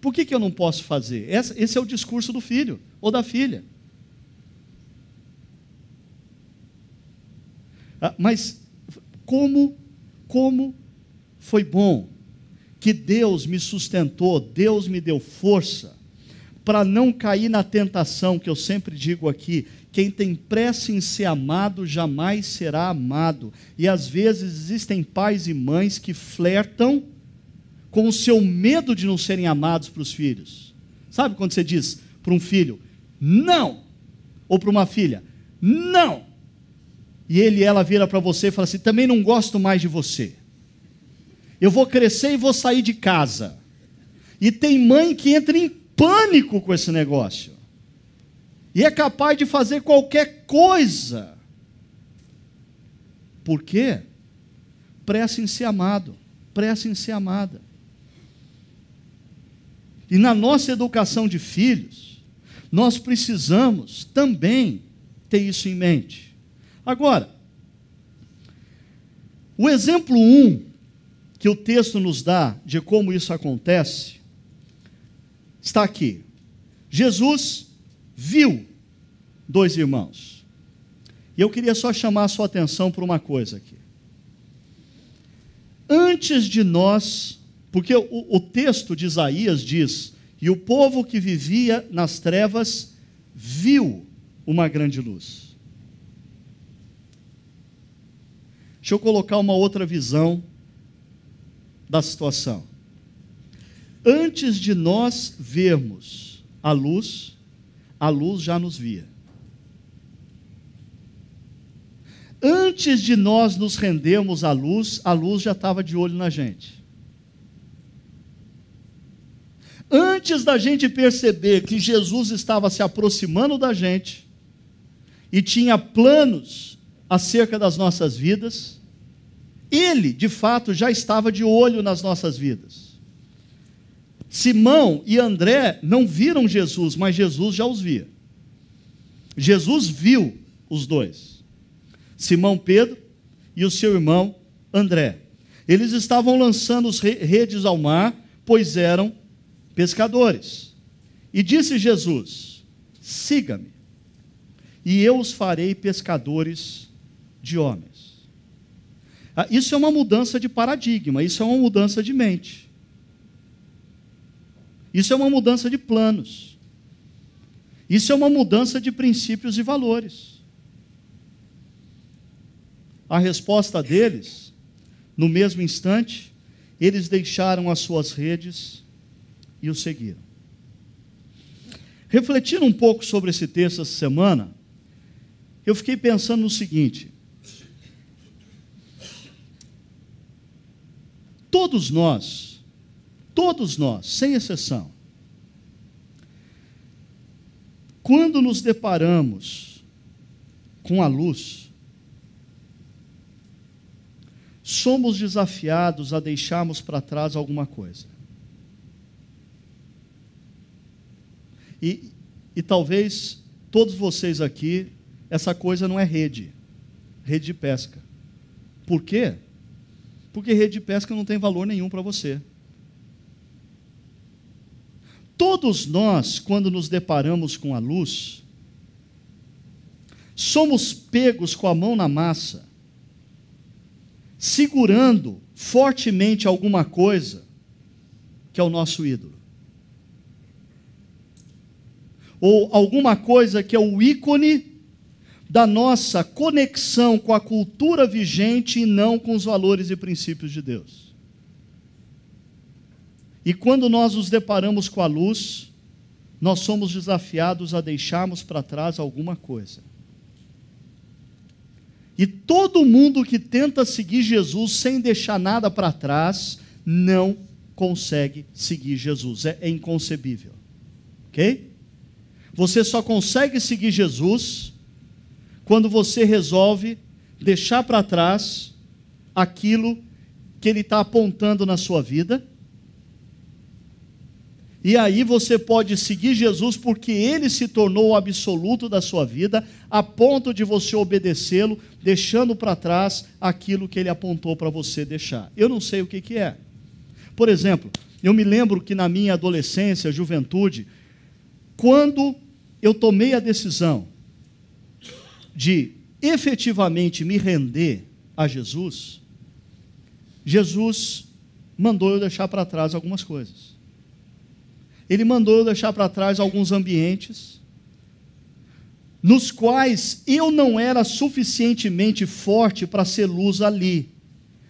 Por que, que eu não posso fazer? Esse é o discurso do filho ou da filha. Ah, mas como, como foi bom, que Deus me sustentou, Deus me deu força para não cair na tentação que eu sempre digo aqui. Quem tem pressa em ser amado jamais será amado. E às vezes existem pais e mães que flertam com o seu medo de não serem amados para os filhos. Sabe quando você diz para um filho, não, ou para uma filha, não, e ele ela vira para você e fala assim: também não gosto mais de você eu vou crescer e vou sair de casa. E tem mãe que entra em pânico com esse negócio. E é capaz de fazer qualquer coisa. Por quê? Pressa em ser amado, pressa em ser amada. E na nossa educação de filhos, nós precisamos também ter isso em mente. Agora, o exemplo 1 um que o texto nos dá de como isso acontece está aqui. Jesus viu dois irmãos. E eu queria só chamar a sua atenção para uma coisa aqui. Antes de nós, porque o, o texto de Isaías diz: E o povo que vivia nas trevas viu uma grande luz. Deixa eu colocar uma outra visão da situação. Antes de nós vermos a luz, a luz já nos via. Antes de nós nos rendermos à luz, a luz já estava de olho na gente. Antes da gente perceber que Jesus estava se aproximando da gente e tinha planos acerca das nossas vidas, ele, de fato, já estava de olho nas nossas vidas. Simão e André não viram Jesus, mas Jesus já os via. Jesus viu os dois, Simão Pedro e o seu irmão André. Eles estavam lançando as redes ao mar, pois eram pescadores. E disse Jesus: Siga-me, e eu os farei pescadores de homens. Ah, isso é uma mudança de paradigma, isso é uma mudança de mente. Isso é uma mudança de planos. Isso é uma mudança de princípios e valores. A resposta deles, no mesmo instante, eles deixaram as suas redes e o seguiram. Refletindo um pouco sobre esse texto essa semana, eu fiquei pensando no seguinte: Todos nós, todos nós, sem exceção, quando nos deparamos com a luz, somos desafiados a deixarmos para trás alguma coisa. E, e talvez todos vocês aqui, essa coisa não é rede, rede de pesca. Por quê? Porque rede de pesca não tem valor nenhum para você. Todos nós, quando nos deparamos com a luz, somos pegos com a mão na massa, segurando fortemente alguma coisa que é o nosso ídolo. Ou alguma coisa que é o ícone da nossa conexão com a cultura vigente e não com os valores e princípios de Deus. E quando nós nos deparamos com a luz, nós somos desafiados a deixarmos para trás alguma coisa. E todo mundo que tenta seguir Jesus sem deixar nada para trás, não consegue seguir Jesus. É, é inconcebível. Ok? Você só consegue seguir Jesus quando você resolve deixar para trás aquilo que ele está apontando na sua vida. E aí você pode seguir Jesus porque ele se tornou o absoluto da sua vida, a ponto de você obedecê-lo, deixando para trás aquilo que ele apontou para você deixar. Eu não sei o que, que é. Por exemplo, eu me lembro que na minha adolescência, juventude, quando eu tomei a decisão de efetivamente me render a Jesus, Jesus mandou eu deixar para trás algumas coisas. Ele mandou eu deixar para trás alguns ambientes nos quais eu não era suficientemente forte para ser luz ali.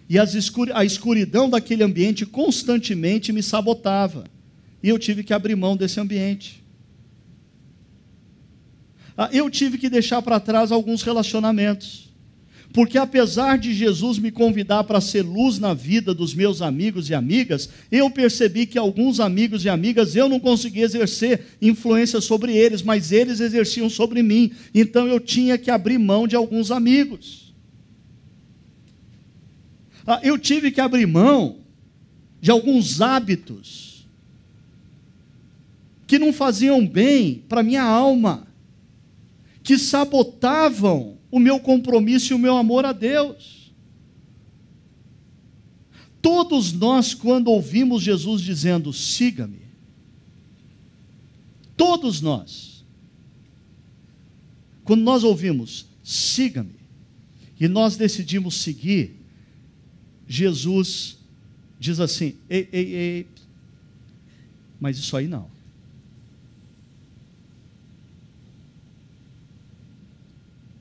E escur a escuridão daquele ambiente constantemente me sabotava. E eu tive que abrir mão desse ambiente. Ah, eu tive que deixar para trás alguns relacionamentos. Porque apesar de Jesus me convidar para ser luz na vida dos meus amigos e amigas, eu percebi que alguns amigos e amigas eu não conseguia exercer influência sobre eles, mas eles exerciam sobre mim. Então eu tinha que abrir mão de alguns amigos. Ah, eu tive que abrir mão de alguns hábitos que não faziam bem para minha alma que sabotavam o meu compromisso e o meu amor a Deus. Todos nós, quando ouvimos Jesus dizendo, siga-me, todos nós, quando nós ouvimos, siga-me, e nós decidimos seguir, Jesus diz assim: ei, ei, ei, mas isso aí não.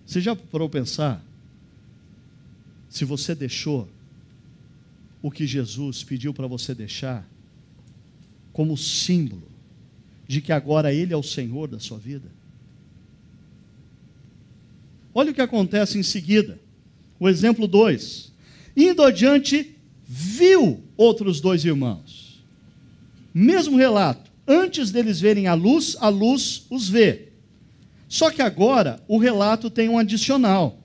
Você já parou pensar? Se você deixou o que Jesus pediu para você deixar, como símbolo de que agora Ele é o Senhor da sua vida. Olha o que acontece em seguida. O exemplo 2. Indo adiante, viu outros dois irmãos. Mesmo relato. Antes deles verem a luz, a luz os vê. Só que agora o relato tem um adicional.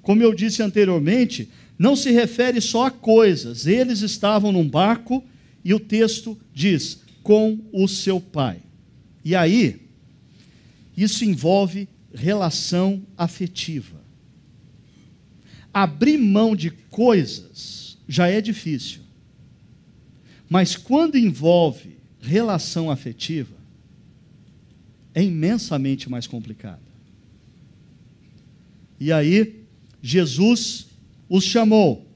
Como eu disse anteriormente, não se refere só a coisas. Eles estavam num barco e o texto diz: com o seu pai. E aí, isso envolve relação afetiva. Abrir mão de coisas já é difícil. Mas quando envolve relação afetiva, é imensamente mais complicada. E aí, Jesus os chamou,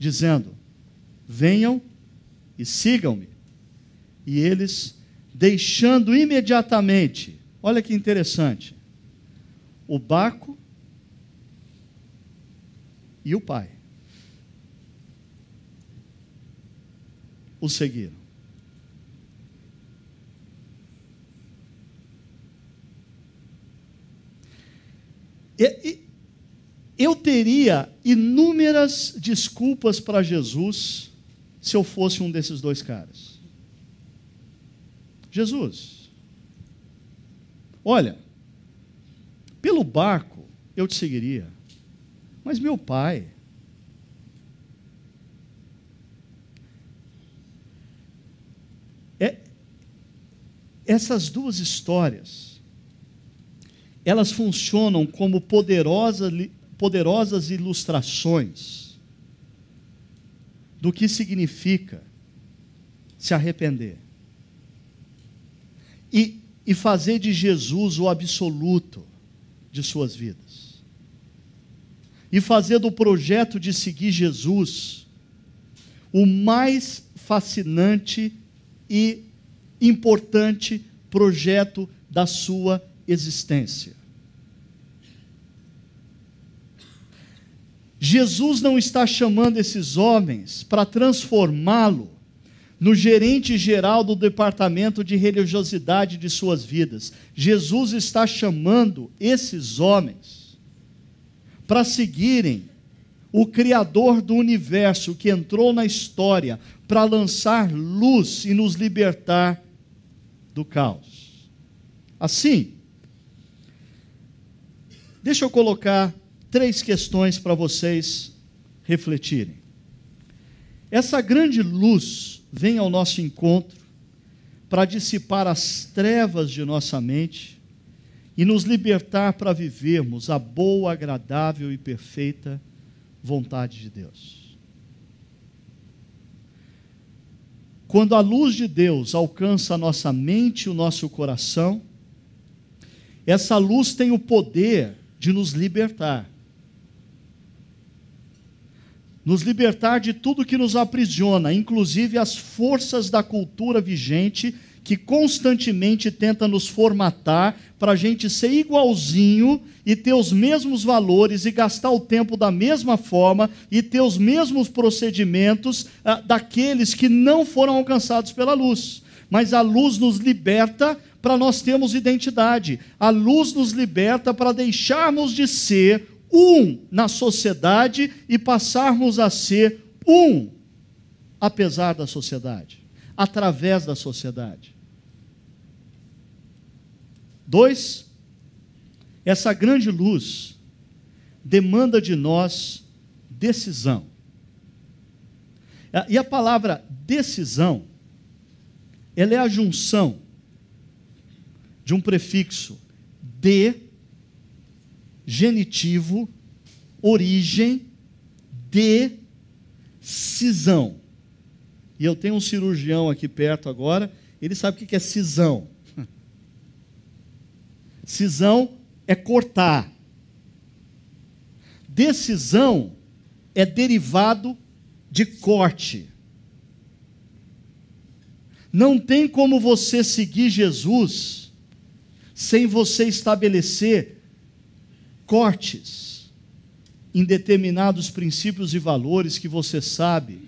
dizendo: Venham e sigam-me. E eles, deixando imediatamente, olha que interessante, o barco e o pai, o seguiram. Eu teria inúmeras desculpas para Jesus se eu fosse um desses dois caras. Jesus, olha, pelo barco eu te seguiria, mas meu pai. É, essas duas histórias elas funcionam como poderosas, poderosas ilustrações do que significa se arrepender e, e fazer de Jesus o absoluto de suas vidas e fazer do projeto de seguir Jesus o mais fascinante e importante projeto da sua vida existência. Jesus não está chamando esses homens para transformá-lo no gerente geral do departamento de religiosidade de suas vidas. Jesus está chamando esses homens para seguirem o Criador do universo que entrou na história para lançar luz e nos libertar do caos. Assim, Deixa eu colocar três questões para vocês refletirem. Essa grande luz vem ao nosso encontro para dissipar as trevas de nossa mente e nos libertar para vivermos a boa, agradável e perfeita vontade de Deus. Quando a luz de Deus alcança a nossa mente e o nosso coração, essa luz tem o poder de nos libertar. Nos libertar de tudo que nos aprisiona, inclusive as forças da cultura vigente que constantemente tenta nos formatar para a gente ser igualzinho e ter os mesmos valores e gastar o tempo da mesma forma e ter os mesmos procedimentos ah, daqueles que não foram alcançados pela luz. Mas a luz nos liberta para nós termos identidade. A luz nos liberta para deixarmos de ser um na sociedade e passarmos a ser um, apesar da sociedade, através da sociedade. Dois, essa grande luz demanda de nós decisão. E a palavra decisão, ela é a junção de um prefixo de, genitivo, origem de cisão. E eu tenho um cirurgião aqui perto agora, ele sabe o que é cisão. Cisão é cortar. Decisão é derivado de corte. Não tem como você seguir Jesus sem você estabelecer cortes em determinados princípios e valores que você sabe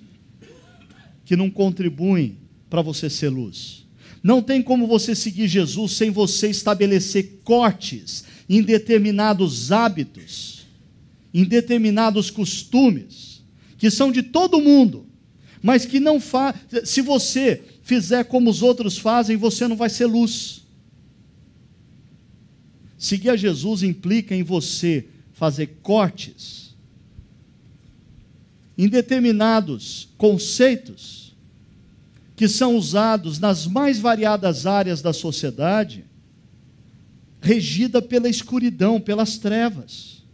que não contribuem para você ser luz. Não tem como você seguir Jesus sem você estabelecer cortes em determinados hábitos, em determinados costumes, que são de todo mundo, mas que não faz. Se você fizer como os outros fazem, você não vai ser luz. Seguir a Jesus implica em você fazer cortes em determinados conceitos que são usados nas mais variadas áreas da sociedade, regida pela escuridão, pelas trevas.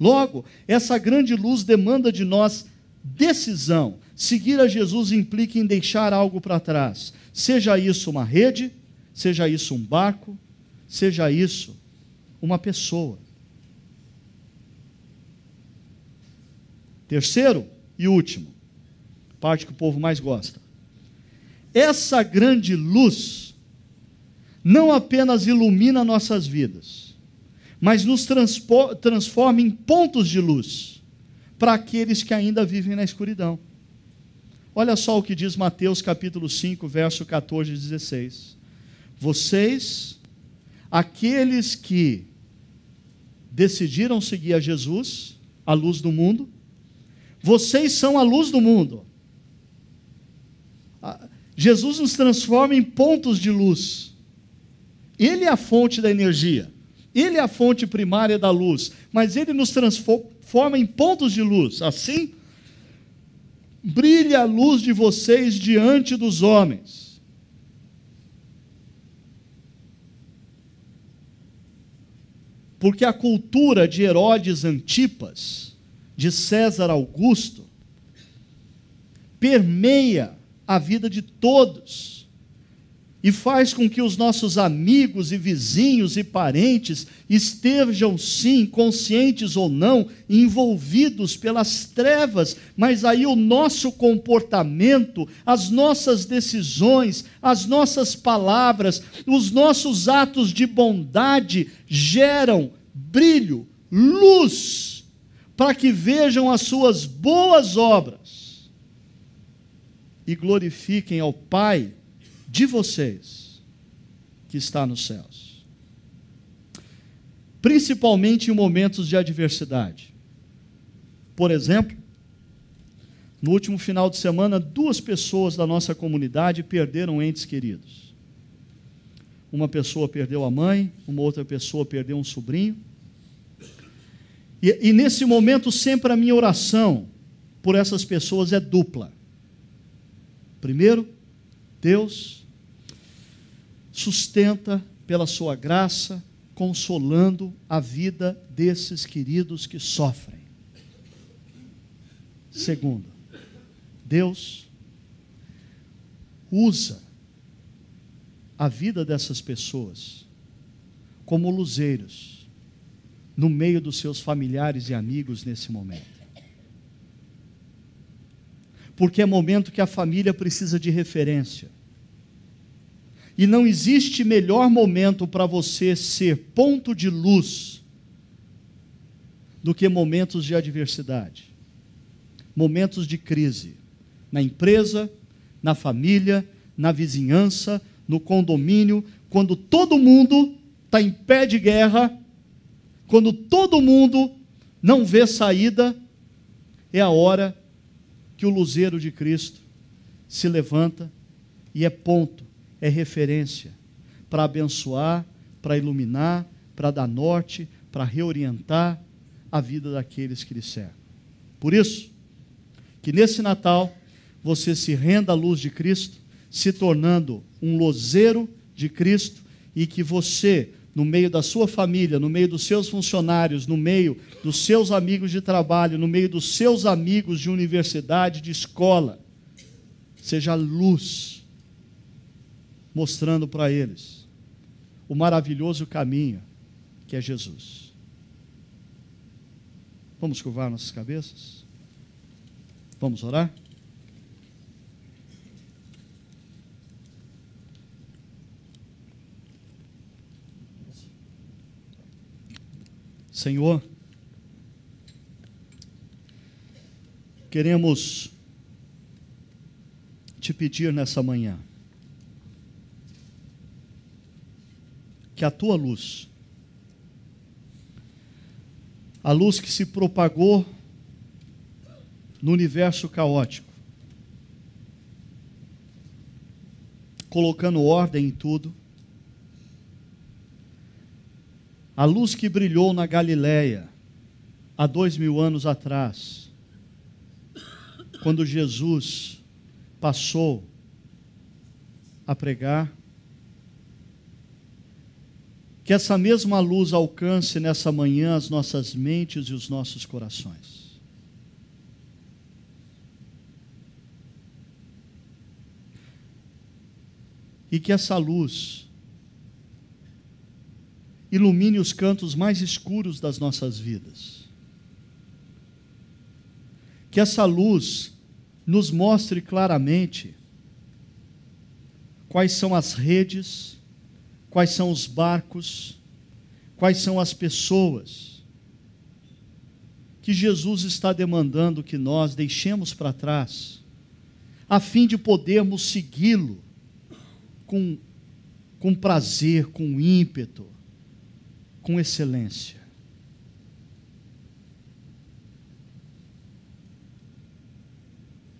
Logo, essa grande luz demanda de nós decisão. Seguir a Jesus implica em deixar algo para trás, seja isso uma rede, seja isso um barco, seja isso uma pessoa. Terceiro e último, parte que o povo mais gosta. Essa grande luz não apenas ilumina nossas vidas, mas nos transforma em pontos de luz para aqueles que ainda vivem na escuridão. Olha só o que diz Mateus capítulo 5, verso 14 e 16. Vocês aqueles que decidiram seguir a Jesus, a luz do mundo, vocês são a luz do mundo. Ah, Jesus nos transforma em pontos de luz. Ele é a fonte da energia. Ele é a fonte primária da luz. Mas ele nos transforma em pontos de luz. Assim, brilha a luz de vocês diante dos homens. Porque a cultura de Herodes Antipas, de César Augusto, permeia a vida de todos e faz com que os nossos amigos e vizinhos e parentes estejam, sim, conscientes ou não, envolvidos pelas trevas, mas aí o nosso comportamento, as nossas decisões, as nossas palavras, os nossos atos de bondade geram brilho, luz, para que vejam as suas boas obras e glorifiquem ao Pai de vocês que está nos céus. Principalmente em momentos de adversidade. Por exemplo, no último final de semana, duas pessoas da nossa comunidade perderam entes queridos. Uma pessoa perdeu a mãe, uma outra pessoa perdeu um sobrinho. E, e, nesse momento, sempre a minha oração por essas pessoas é dupla. Primeiro, Deus, sustenta pela sua graça, consolando a vida desses queridos que sofrem. Segundo, Deus usa a vida dessas pessoas como luzeiros no meio dos seus familiares e amigos nesse momento. Porque é momento que a família precisa de referência e não existe melhor momento para você ser ponto de luz do que momentos de adversidade, momentos de crise, na empresa, na família, na vizinhança, no condomínio, quando todo mundo está em pé de guerra, quando todo mundo não vê saída, é a hora que o luzeiro de Cristo se levanta e é ponto é referência para abençoar, para iluminar, para dar norte, para reorientar a vida daqueles que lhe servem. Por isso, que nesse Natal você se renda à luz de Cristo, se tornando um lozeiro de Cristo e que você, no meio da sua família, no meio dos seus funcionários, no meio dos seus amigos de trabalho, no meio dos seus amigos de universidade, de escola, seja luz mostrando para eles o maravilhoso caminho que é Jesus. Vamos curvar nossas cabeças? Vamos orar? Senhor, queremos te pedir nessa manhã. que a tua luz, a luz que se propagou no universo caótico, colocando ordem em tudo, a luz que brilhou na Galileia há dois mil anos atrás, quando Jesus passou a pregar que essa mesma luz alcance nessa manhã as nossas mentes e os nossos corações. E que essa luz ilumine os cantos mais escuros das nossas vidas. Que essa luz nos mostre claramente quais são as redes quais são os barcos, quais são as pessoas que Jesus está demandando que nós deixemos para trás, a fim de podermos segui-lo com, com prazer, com ímpeto, com excelência.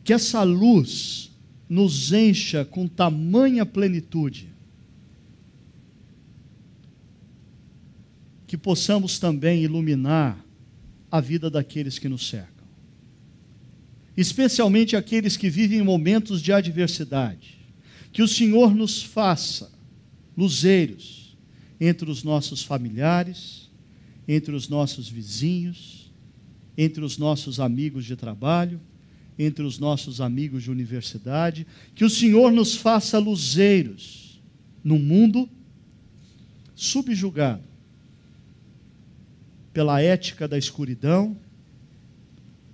Que essa luz nos encha com tamanha plenitude, que possamos também iluminar a vida daqueles que nos cercam, especialmente aqueles que vivem momentos de adversidade. Que o Senhor nos faça luzeiros entre os nossos familiares, entre os nossos vizinhos, entre os nossos amigos de trabalho, entre os nossos amigos de universidade. Que o Senhor nos faça luzeiros num mundo subjugado pela ética da escuridão,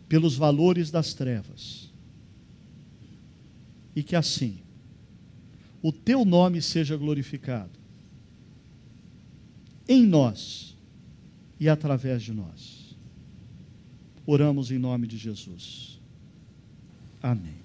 pelos valores das trevas. E que assim, o teu nome seja glorificado em nós e através de nós. Oramos em nome de Jesus. Amém.